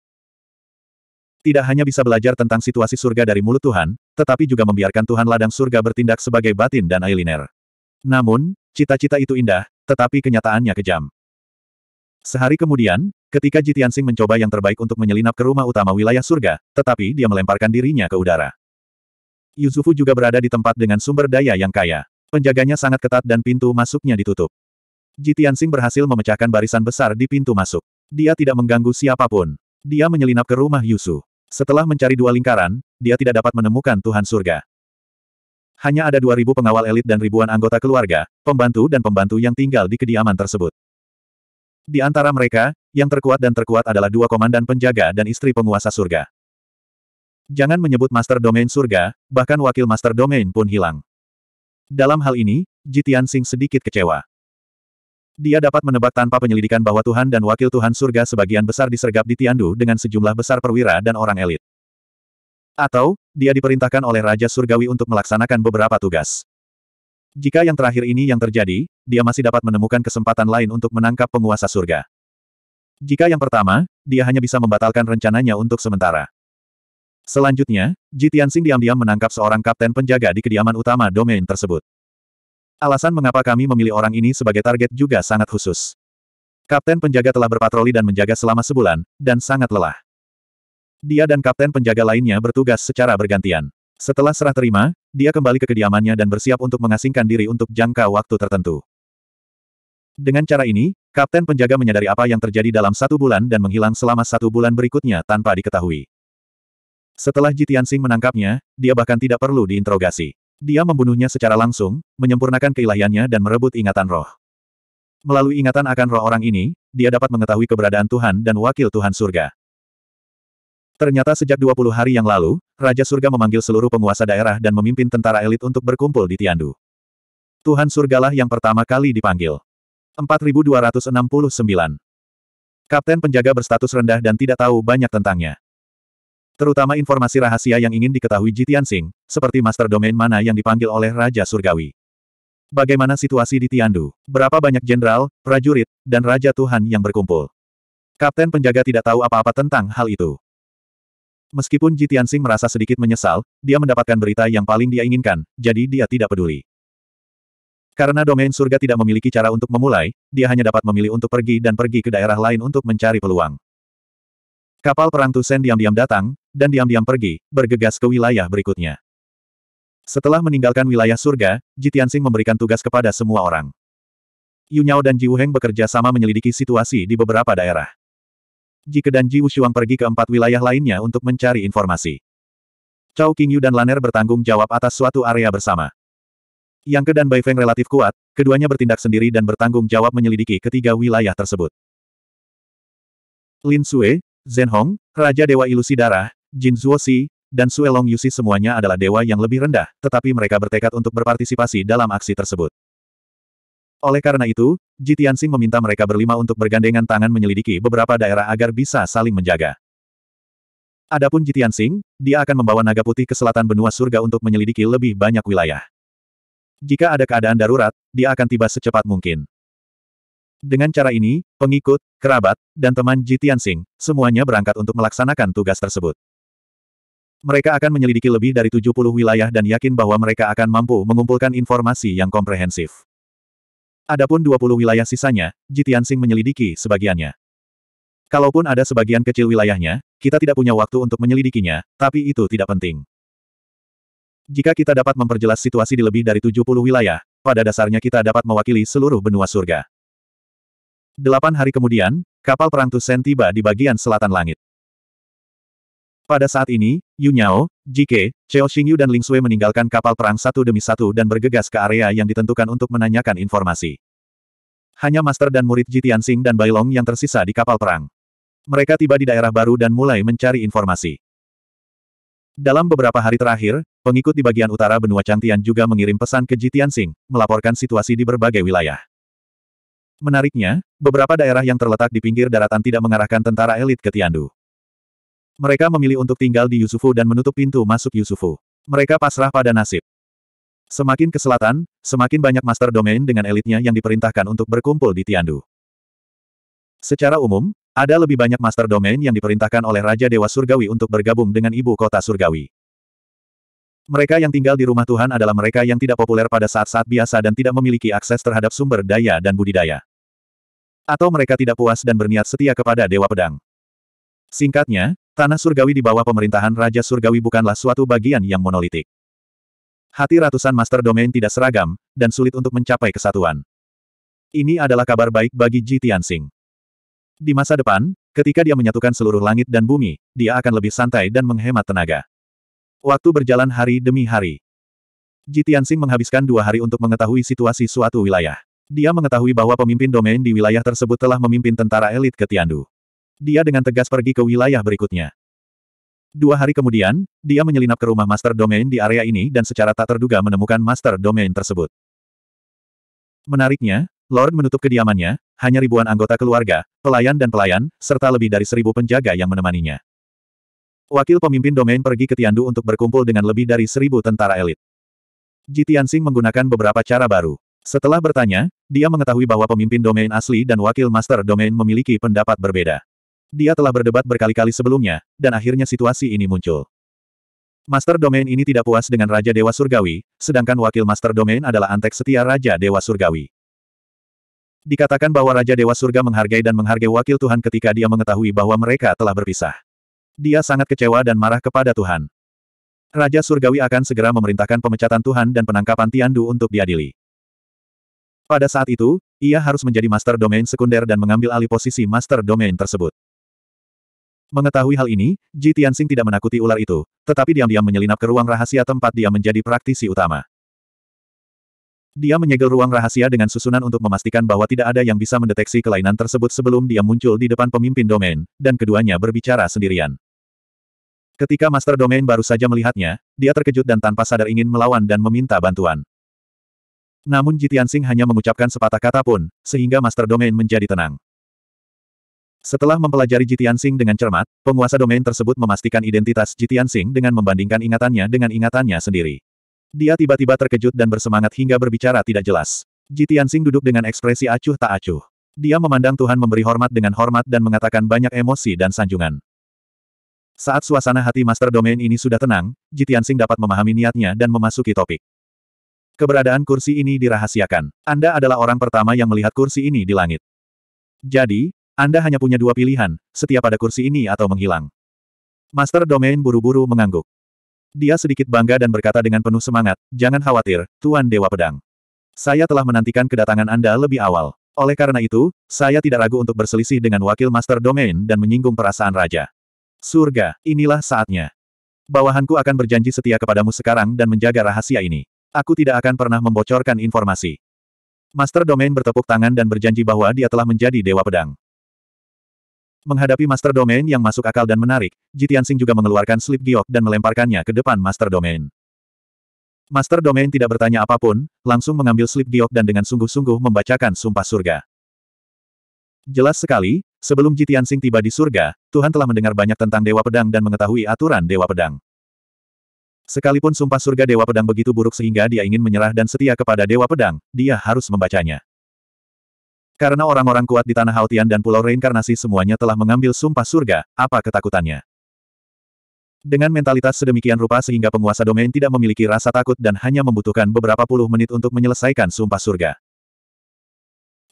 Tidak hanya bisa belajar tentang situasi surga dari mulut Tuhan, tetapi juga membiarkan Tuhan ladang surga bertindak sebagai batin dan ailiner. Namun, cita-cita itu indah, tetapi kenyataannya kejam. Sehari kemudian, ketika Jitiansing mencoba yang terbaik untuk menyelinap ke rumah utama wilayah surga, tetapi dia melemparkan dirinya ke udara. Yuzufu juga berada di tempat dengan sumber daya yang kaya. Penjaganya sangat ketat dan pintu masuknya ditutup. Jitiansing berhasil memecahkan barisan besar di pintu masuk. Dia tidak mengganggu siapapun. Dia menyelinap ke rumah Yusu. Setelah mencari dua lingkaran, dia tidak dapat menemukan Tuhan surga. Hanya ada dua ribu pengawal elit dan ribuan anggota keluarga, pembantu dan pembantu yang tinggal di kediaman tersebut. Di antara mereka, yang terkuat dan terkuat adalah dua komandan penjaga dan istri penguasa surga. Jangan menyebut Master Domain surga, bahkan wakil Master Domain pun hilang. Dalam hal ini, Jitian Sing sedikit kecewa. Dia dapat menebak tanpa penyelidikan bahwa Tuhan dan Wakil Tuhan Surga sebagian besar disergap di Tiandu dengan sejumlah besar perwira dan orang elit. Atau, dia diperintahkan oleh Raja Surgawi untuk melaksanakan beberapa tugas. Jika yang terakhir ini yang terjadi, dia masih dapat menemukan kesempatan lain untuk menangkap penguasa surga. Jika yang pertama, dia hanya bisa membatalkan rencananya untuk sementara. Selanjutnya, Jitian diam-diam menangkap seorang kapten penjaga di kediaman utama domain tersebut. Alasan mengapa kami memilih orang ini sebagai target juga sangat khusus. Kapten penjaga telah berpatroli dan menjaga selama sebulan, dan sangat lelah. Dia dan kapten penjaga lainnya bertugas secara bergantian. Setelah serah terima, dia kembali ke kediamannya dan bersiap untuk mengasingkan diri untuk jangka waktu tertentu. Dengan cara ini, kapten penjaga menyadari apa yang terjadi dalam satu bulan dan menghilang selama satu bulan berikutnya tanpa diketahui. Setelah Jitian Sing menangkapnya, dia bahkan tidak perlu diinterogasi. Dia membunuhnya secara langsung, menyempurnakan keilahiannya dan merebut ingatan roh. Melalui ingatan akan roh orang ini, dia dapat mengetahui keberadaan Tuhan dan wakil Tuhan surga. Ternyata sejak 20 hari yang lalu, Raja Surga memanggil seluruh penguasa daerah dan memimpin tentara elit untuk berkumpul di Tiandu. Tuhan Surgalah yang pertama kali dipanggil. 4269. Kapten penjaga berstatus rendah dan tidak tahu banyak tentangnya. Terutama informasi rahasia yang ingin diketahui Jitian Sing, seperti master domain mana yang dipanggil oleh Raja Surgawi. Bagaimana situasi di Tiandu? Berapa banyak jenderal, prajurit, dan Raja Tuhan yang berkumpul? Kapten penjaga tidak tahu apa-apa tentang hal itu. Meskipun Ji Tianxing merasa sedikit menyesal, dia mendapatkan berita yang paling dia inginkan, jadi dia tidak peduli. Karena domain surga tidak memiliki cara untuk memulai, dia hanya dapat memilih untuk pergi dan pergi ke daerah lain untuk mencari peluang. Kapal perang Tusen diam-diam datang, dan diam-diam pergi, bergegas ke wilayah berikutnya. Setelah meninggalkan wilayah surga, Ji Tianxing memberikan tugas kepada semua orang. Yunyao dan Ji Wuheng bekerja sama menyelidiki situasi di beberapa daerah. Jike dan Ji Wushuang pergi ke empat wilayah lainnya untuk mencari informasi. Cao Qingyu dan Laner bertanggung jawab atas suatu area bersama. Yang Ke dan Bai Feng relatif kuat, keduanya bertindak sendiri dan bertanggung jawab menyelidiki ketiga wilayah tersebut. Lin Sue, Zhen Hong, Raja Dewa Ilusi Darah, Jin Si, dan Sue Long Yusi semuanya adalah dewa yang lebih rendah, tetapi mereka bertekad untuk berpartisipasi dalam aksi tersebut. Oleh karena itu, Ji Tianxing meminta mereka berlima untuk bergandengan tangan menyelidiki beberapa daerah agar bisa saling menjaga. Adapun Ji Tianxing, dia akan membawa naga putih ke selatan benua surga untuk menyelidiki lebih banyak wilayah. Jika ada keadaan darurat, dia akan tiba secepat mungkin. Dengan cara ini, pengikut, kerabat, dan teman Ji Tianxing, semuanya berangkat untuk melaksanakan tugas tersebut. Mereka akan menyelidiki lebih dari 70 wilayah dan yakin bahwa mereka akan mampu mengumpulkan informasi yang komprehensif. Adapun 20 wilayah sisanya, Jitian Jitiansing menyelidiki sebagiannya. Kalaupun ada sebagian kecil wilayahnya, kita tidak punya waktu untuk menyelidikinya, tapi itu tidak penting. Jika kita dapat memperjelas situasi di lebih dari 70 wilayah, pada dasarnya kita dapat mewakili seluruh benua surga. Delapan hari kemudian, kapal perang Tusen tiba di bagian selatan langit. Pada saat ini, Yu Nyao, Jike, Cheo Xingyu dan Ling Sui meninggalkan kapal perang satu demi satu dan bergegas ke area yang ditentukan untuk menanyakan informasi. Hanya master dan murid Jitiansing dan Bailong yang tersisa di kapal perang. Mereka tiba di daerah baru dan mulai mencari informasi. Dalam beberapa hari terakhir, pengikut di bagian utara benua Changtian juga mengirim pesan ke Jitiansing, melaporkan situasi di berbagai wilayah. Menariknya, beberapa daerah yang terletak di pinggir daratan tidak mengarahkan tentara elit ke Tiandu. Mereka memilih untuk tinggal di Yusufu dan menutup pintu masuk Yusufu. Mereka pasrah pada nasib. Semakin ke selatan, semakin banyak master domain dengan elitnya yang diperintahkan untuk berkumpul di Tiandu. Secara umum, ada lebih banyak master domain yang diperintahkan oleh Raja Dewa Surgawi untuk bergabung dengan Ibu Kota Surgawi. Mereka yang tinggal di rumah Tuhan adalah mereka yang tidak populer pada saat-saat biasa dan tidak memiliki akses terhadap sumber daya dan budidaya. Atau mereka tidak puas dan berniat setia kepada Dewa Pedang. Singkatnya, Tanah surgawi di bawah pemerintahan Raja Surgawi bukanlah suatu bagian yang monolitik. Hati ratusan master domain tidak seragam, dan sulit untuk mencapai kesatuan. Ini adalah kabar baik bagi Ji Tianxing. Di masa depan, ketika dia menyatukan seluruh langit dan bumi, dia akan lebih santai dan menghemat tenaga. Waktu berjalan hari demi hari. Ji Tianxing menghabiskan dua hari untuk mengetahui situasi suatu wilayah. Dia mengetahui bahwa pemimpin domain di wilayah tersebut telah memimpin tentara elit ke Tiandu dia dengan tegas pergi ke wilayah berikutnya. Dua hari kemudian, dia menyelinap ke rumah Master Domain di area ini dan secara tak terduga menemukan Master Domain tersebut. Menariknya, Lord menutup kediamannya, hanya ribuan anggota keluarga, pelayan dan pelayan, serta lebih dari seribu penjaga yang menemaninya. Wakil pemimpin domain pergi ke Tiandu untuk berkumpul dengan lebih dari seribu tentara elit. Ji menggunakan beberapa cara baru. Setelah bertanya, dia mengetahui bahwa pemimpin domain asli dan wakil master domain memiliki pendapat berbeda. Dia telah berdebat berkali-kali sebelumnya, dan akhirnya situasi ini muncul. Master Domain ini tidak puas dengan Raja Dewa Surgawi, sedangkan wakil Master Domain adalah antek setia Raja Dewa Surgawi. Dikatakan bahwa Raja Dewa Surga menghargai dan menghargai wakil Tuhan ketika dia mengetahui bahwa mereka telah berpisah. Dia sangat kecewa dan marah kepada Tuhan. Raja Surgawi akan segera memerintahkan pemecatan Tuhan dan penangkapan Tiandu untuk diadili. Pada saat itu, ia harus menjadi master domain sekunder dan mengambil alih posisi master domain tersebut. Mengetahui hal ini, Ji Tianxing tidak menakuti ular itu, tetapi diam-diam menyelinap ke ruang rahasia tempat dia menjadi praktisi utama. Dia menyegel ruang rahasia dengan susunan untuk memastikan bahwa tidak ada yang bisa mendeteksi kelainan tersebut sebelum dia muncul di depan pemimpin domain, dan keduanya berbicara sendirian. Ketika Master Domain baru saja melihatnya, dia terkejut dan tanpa sadar ingin melawan dan meminta bantuan. Namun Jitian Singh hanya mengucapkan sepatah kata pun, sehingga Master Domain menjadi tenang. Setelah mempelajari Jitian Sing dengan cermat, penguasa domain tersebut memastikan identitas Jitian Sing dengan membandingkan ingatannya dengan ingatannya sendiri. Dia tiba-tiba terkejut dan bersemangat hingga berbicara tidak jelas. Jitian Sing duduk dengan ekspresi acuh tak acuh. Dia memandang Tuhan memberi hormat dengan hormat dan mengatakan banyak emosi dan sanjungan. Saat suasana hati Master Domain ini sudah tenang, Jitian Sing dapat memahami niatnya dan memasuki topik. Keberadaan kursi ini dirahasiakan. Anda adalah orang pertama yang melihat kursi ini di langit. Jadi, anda hanya punya dua pilihan, setia pada kursi ini atau menghilang. Master Domain buru-buru mengangguk. Dia sedikit bangga dan berkata dengan penuh semangat, jangan khawatir, Tuan Dewa Pedang. Saya telah menantikan kedatangan Anda lebih awal. Oleh karena itu, saya tidak ragu untuk berselisih dengan wakil Master Domain dan menyinggung perasaan Raja. Surga, inilah saatnya. Bawahanku akan berjanji setia kepadamu sekarang dan menjaga rahasia ini. Aku tidak akan pernah membocorkan informasi. Master Domain bertepuk tangan dan berjanji bahwa dia telah menjadi Dewa Pedang. Menghadapi Master Domain yang masuk akal dan menarik, Jitian Sing juga mengeluarkan slip giok dan melemparkannya ke depan Master Domain. Master Domain tidak bertanya apapun, langsung mengambil slip giok dan dengan sungguh-sungguh membacakan sumpah surga. Jelas sekali, sebelum Jitian Sing tiba di surga, Tuhan telah mendengar banyak tentang Dewa Pedang dan mengetahui aturan Dewa Pedang. Sekalipun sumpah surga Dewa Pedang begitu buruk sehingga dia ingin menyerah dan setia kepada Dewa Pedang, dia harus membacanya. Karena orang-orang kuat di tanah Haotian dan pulau reinkarnasi semuanya telah mengambil sumpah surga, apa ketakutannya? Dengan mentalitas sedemikian rupa sehingga penguasa domain tidak memiliki rasa takut dan hanya membutuhkan beberapa puluh menit untuk menyelesaikan sumpah surga.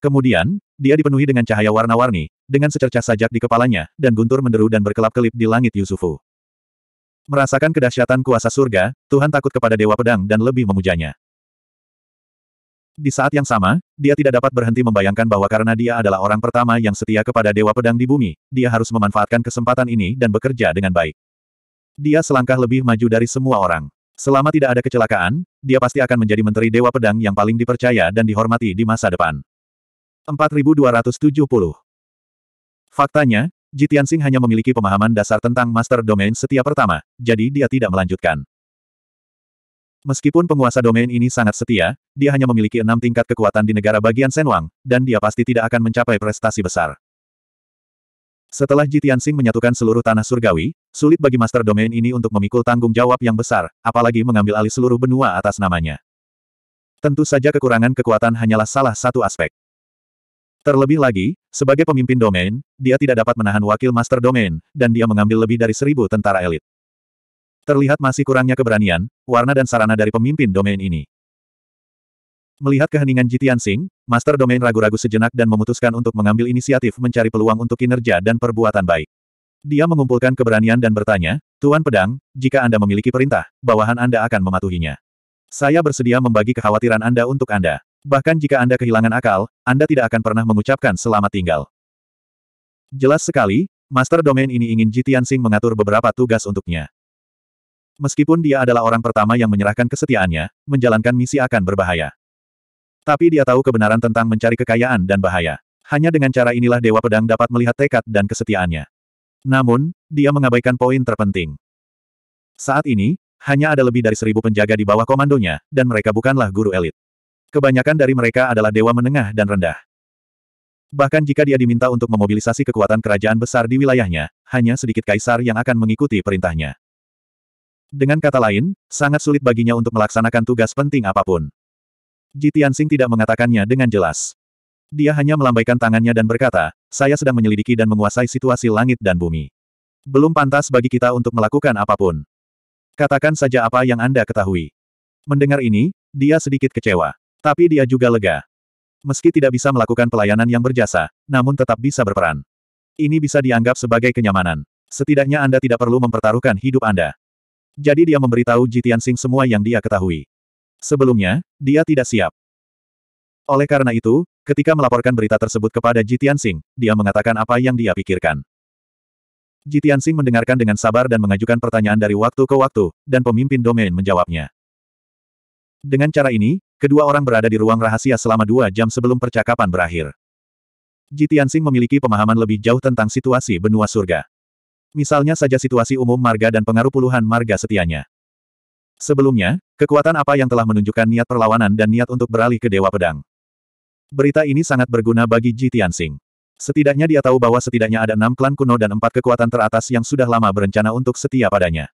Kemudian, dia dipenuhi dengan cahaya warna-warni, dengan secercah sajak di kepalanya, dan guntur menderu dan berkelap-kelip di langit Yusufu. Merasakan kedahsyatan kuasa surga, Tuhan takut kepada Dewa Pedang dan lebih memujanya. Di saat yang sama, dia tidak dapat berhenti membayangkan bahwa karena dia adalah orang pertama yang setia kepada Dewa Pedang di bumi, dia harus memanfaatkan kesempatan ini dan bekerja dengan baik. Dia selangkah lebih maju dari semua orang. Selama tidak ada kecelakaan, dia pasti akan menjadi Menteri Dewa Pedang yang paling dipercaya dan dihormati di masa depan. 4270 Faktanya, Jitian Singh hanya memiliki pemahaman dasar tentang Master Domain setiap pertama, jadi dia tidak melanjutkan. Meskipun penguasa domain ini sangat setia, dia hanya memiliki enam tingkat kekuatan di negara bagian Senwang, dan dia pasti tidak akan mencapai prestasi besar. Setelah Sing menyatukan seluruh tanah surgawi, sulit bagi master domain ini untuk memikul tanggung jawab yang besar, apalagi mengambil alih seluruh benua atas namanya. Tentu saja kekurangan kekuatan hanyalah salah satu aspek. Terlebih lagi, sebagai pemimpin domain, dia tidak dapat menahan wakil master domain, dan dia mengambil lebih dari seribu tentara elit. Terlihat masih kurangnya keberanian, warna dan sarana dari pemimpin domain ini. Melihat keheningan Jitian Sing, Master Domain ragu-ragu sejenak dan memutuskan untuk mengambil inisiatif mencari peluang untuk kinerja dan perbuatan baik. Dia mengumpulkan keberanian dan bertanya, Tuan Pedang, jika Anda memiliki perintah, bawahan Anda akan mematuhinya. Saya bersedia membagi kekhawatiran Anda untuk Anda. Bahkan jika Anda kehilangan akal, Anda tidak akan pernah mengucapkan selamat tinggal. Jelas sekali, Master Domain ini ingin Jitian Sing mengatur beberapa tugas untuknya. Meskipun dia adalah orang pertama yang menyerahkan kesetiaannya, menjalankan misi akan berbahaya. Tapi dia tahu kebenaran tentang mencari kekayaan dan bahaya. Hanya dengan cara inilah Dewa Pedang dapat melihat tekad dan kesetiaannya. Namun, dia mengabaikan poin terpenting. Saat ini, hanya ada lebih dari seribu penjaga di bawah komandonya, dan mereka bukanlah guru elit. Kebanyakan dari mereka adalah dewa menengah dan rendah. Bahkan jika dia diminta untuk memobilisasi kekuatan kerajaan besar di wilayahnya, hanya sedikit kaisar yang akan mengikuti perintahnya. Dengan kata lain, sangat sulit baginya untuk melaksanakan tugas penting apapun. Ji tidak mengatakannya dengan jelas. Dia hanya melambaikan tangannya dan berkata, saya sedang menyelidiki dan menguasai situasi langit dan bumi. Belum pantas bagi kita untuk melakukan apapun. Katakan saja apa yang Anda ketahui. Mendengar ini, dia sedikit kecewa. Tapi dia juga lega. Meski tidak bisa melakukan pelayanan yang berjasa, namun tetap bisa berperan. Ini bisa dianggap sebagai kenyamanan. Setidaknya Anda tidak perlu mempertaruhkan hidup Anda. Jadi dia memberitahu Ji Tianxing semua yang dia ketahui. Sebelumnya, dia tidak siap. Oleh karena itu, ketika melaporkan berita tersebut kepada Ji Tianxing, dia mengatakan apa yang dia pikirkan. Ji Tianxing mendengarkan dengan sabar dan mengajukan pertanyaan dari waktu ke waktu, dan pemimpin domain menjawabnya. Dengan cara ini, kedua orang berada di ruang rahasia selama dua jam sebelum percakapan berakhir. Ji Tianxing memiliki pemahaman lebih jauh tentang situasi benua surga. Misalnya saja situasi umum marga dan pengaruh puluhan marga setianya. Sebelumnya, kekuatan apa yang telah menunjukkan niat perlawanan dan niat untuk beralih ke Dewa Pedang. Berita ini sangat berguna bagi Ji Tianxing. Setidaknya dia tahu bahwa setidaknya ada enam klan kuno dan empat kekuatan teratas yang sudah lama berencana untuk setia padanya.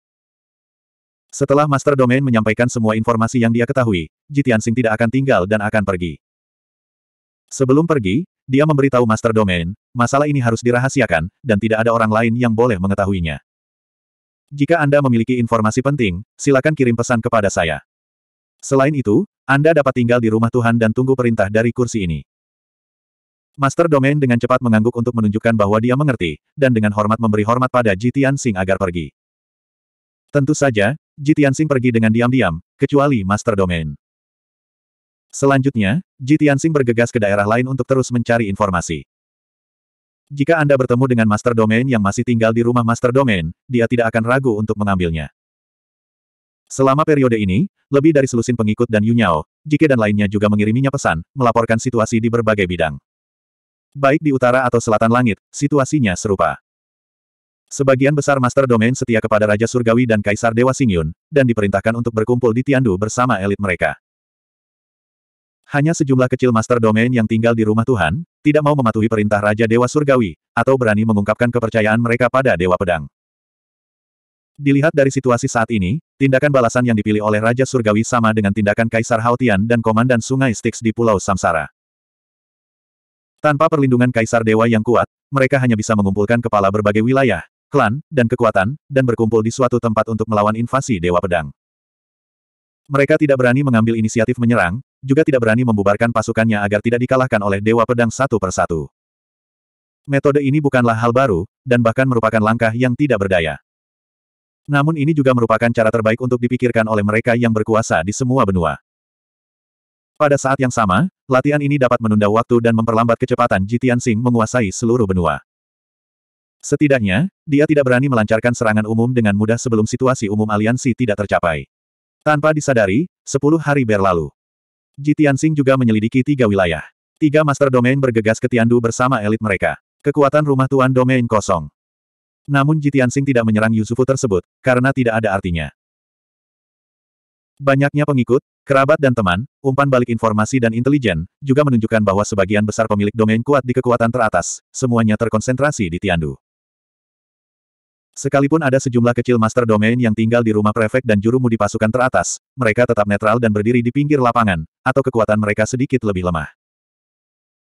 Setelah Master Domain menyampaikan semua informasi yang dia ketahui, Ji Tianxing tidak akan tinggal dan akan pergi. Sebelum pergi, dia memberitahu Master Domain, masalah ini harus dirahasiakan, dan tidak ada orang lain yang boleh mengetahuinya. Jika Anda memiliki informasi penting, silakan kirim pesan kepada saya. Selain itu, Anda dapat tinggal di rumah Tuhan dan tunggu perintah dari kursi ini. Master Domain dengan cepat mengangguk untuk menunjukkan bahwa dia mengerti, dan dengan hormat memberi hormat pada Jitian Sing agar pergi. Tentu saja, Jitian Sing pergi dengan diam-diam, kecuali Master Domain. Selanjutnya, Ji bergegas ke daerah lain untuk terus mencari informasi. Jika Anda bertemu dengan Master Domain yang masih tinggal di rumah Master Domain, dia tidak akan ragu untuk mengambilnya. Selama periode ini, lebih dari selusin pengikut dan Yunyao, Jike dan lainnya juga mengiriminya pesan, melaporkan situasi di berbagai bidang. Baik di utara atau selatan langit, situasinya serupa. Sebagian besar Master Domain setia kepada Raja Surgawi dan Kaisar Dewa Singyun, dan diperintahkan untuk berkumpul di Tiandu bersama elit mereka. Hanya sejumlah kecil master domain yang tinggal di rumah Tuhan, tidak mau mematuhi perintah Raja Dewa Surgawi, atau berani mengungkapkan kepercayaan mereka pada Dewa Pedang. Dilihat dari situasi saat ini, tindakan balasan yang dipilih oleh Raja Surgawi sama dengan tindakan Kaisar Hautian dan Komandan Sungai Styx di Pulau Samsara. Tanpa perlindungan Kaisar Dewa yang kuat, mereka hanya bisa mengumpulkan kepala berbagai wilayah, klan, dan kekuatan, dan berkumpul di suatu tempat untuk melawan invasi Dewa Pedang. Mereka tidak berani mengambil inisiatif menyerang, juga tidak berani membubarkan pasukannya agar tidak dikalahkan oleh Dewa Pedang satu persatu. Metode ini bukanlah hal baru, dan bahkan merupakan langkah yang tidak berdaya. Namun ini juga merupakan cara terbaik untuk dipikirkan oleh mereka yang berkuasa di semua benua. Pada saat yang sama, latihan ini dapat menunda waktu dan memperlambat kecepatan Jitian Sing menguasai seluruh benua. Setidaknya, dia tidak berani melancarkan serangan umum dengan mudah sebelum situasi umum aliansi tidak tercapai. Tanpa disadari, sepuluh hari berlalu. Ji Tianxing juga menyelidiki tiga wilayah. Tiga master domain bergegas ke Tiandu bersama elit mereka. Kekuatan rumah tuan domain kosong. Namun Ji Tianxing tidak menyerang Yusufu tersebut, karena tidak ada artinya. Banyaknya pengikut, kerabat dan teman, umpan balik informasi dan intelijen, juga menunjukkan bahwa sebagian besar pemilik domain kuat di kekuatan teratas, semuanya terkonsentrasi di Tiandu. Sekalipun ada sejumlah kecil master domain yang tinggal di rumah prefek dan jurumu mudi pasukan teratas, mereka tetap netral dan berdiri di pinggir lapangan, atau kekuatan mereka sedikit lebih lemah.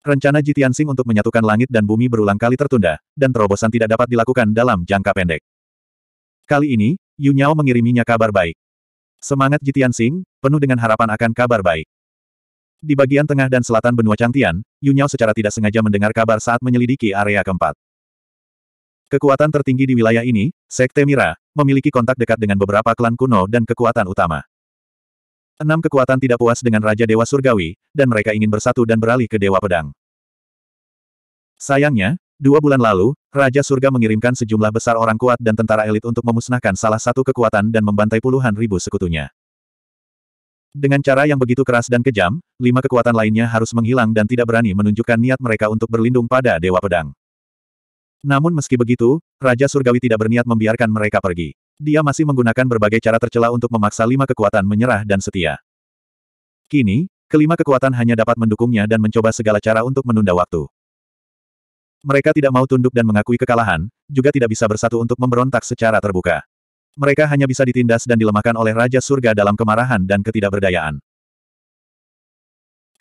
Rencana Jitian Sing untuk menyatukan langit dan bumi berulang kali tertunda, dan terobosan tidak dapat dilakukan dalam jangka pendek. Kali ini, Yu Nyao mengiriminya kabar baik. Semangat Jitian Sing, penuh dengan harapan akan kabar baik. Di bagian tengah dan selatan benua Changtian, Yu Nyao secara tidak sengaja mendengar kabar saat menyelidiki area keempat. Kekuatan tertinggi di wilayah ini, Sekte Mira, memiliki kontak dekat dengan beberapa klan kuno dan kekuatan utama. Enam kekuatan tidak puas dengan Raja Dewa Surgawi, dan mereka ingin bersatu dan beralih ke Dewa Pedang. Sayangnya, dua bulan lalu, Raja Surga mengirimkan sejumlah besar orang kuat dan tentara elit untuk memusnahkan salah satu kekuatan dan membantai puluhan ribu sekutunya. Dengan cara yang begitu keras dan kejam, lima kekuatan lainnya harus menghilang dan tidak berani menunjukkan niat mereka untuk berlindung pada Dewa Pedang. Namun meski begitu, Raja Surgawi tidak berniat membiarkan mereka pergi. Dia masih menggunakan berbagai cara tercela untuk memaksa lima kekuatan menyerah dan setia. Kini, kelima kekuatan hanya dapat mendukungnya dan mencoba segala cara untuk menunda waktu. Mereka tidak mau tunduk dan mengakui kekalahan, juga tidak bisa bersatu untuk memberontak secara terbuka. Mereka hanya bisa ditindas dan dilemahkan oleh Raja Surga dalam kemarahan dan ketidakberdayaan.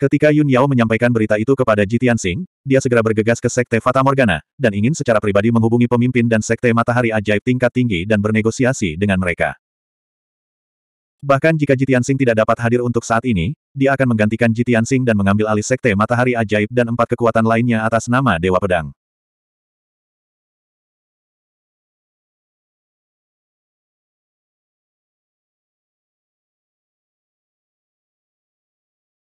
Ketika Yun Yao menyampaikan berita itu kepada Ji Tianxing, dia segera bergegas ke Sekte Fata Morgana, dan ingin secara pribadi menghubungi pemimpin dan Sekte Matahari Ajaib tingkat tinggi dan bernegosiasi dengan mereka. Bahkan jika Ji Tianxing tidak dapat hadir untuk saat ini, dia akan menggantikan Ji Tianxing dan mengambil alih Sekte Matahari Ajaib dan empat kekuatan lainnya atas nama Dewa Pedang.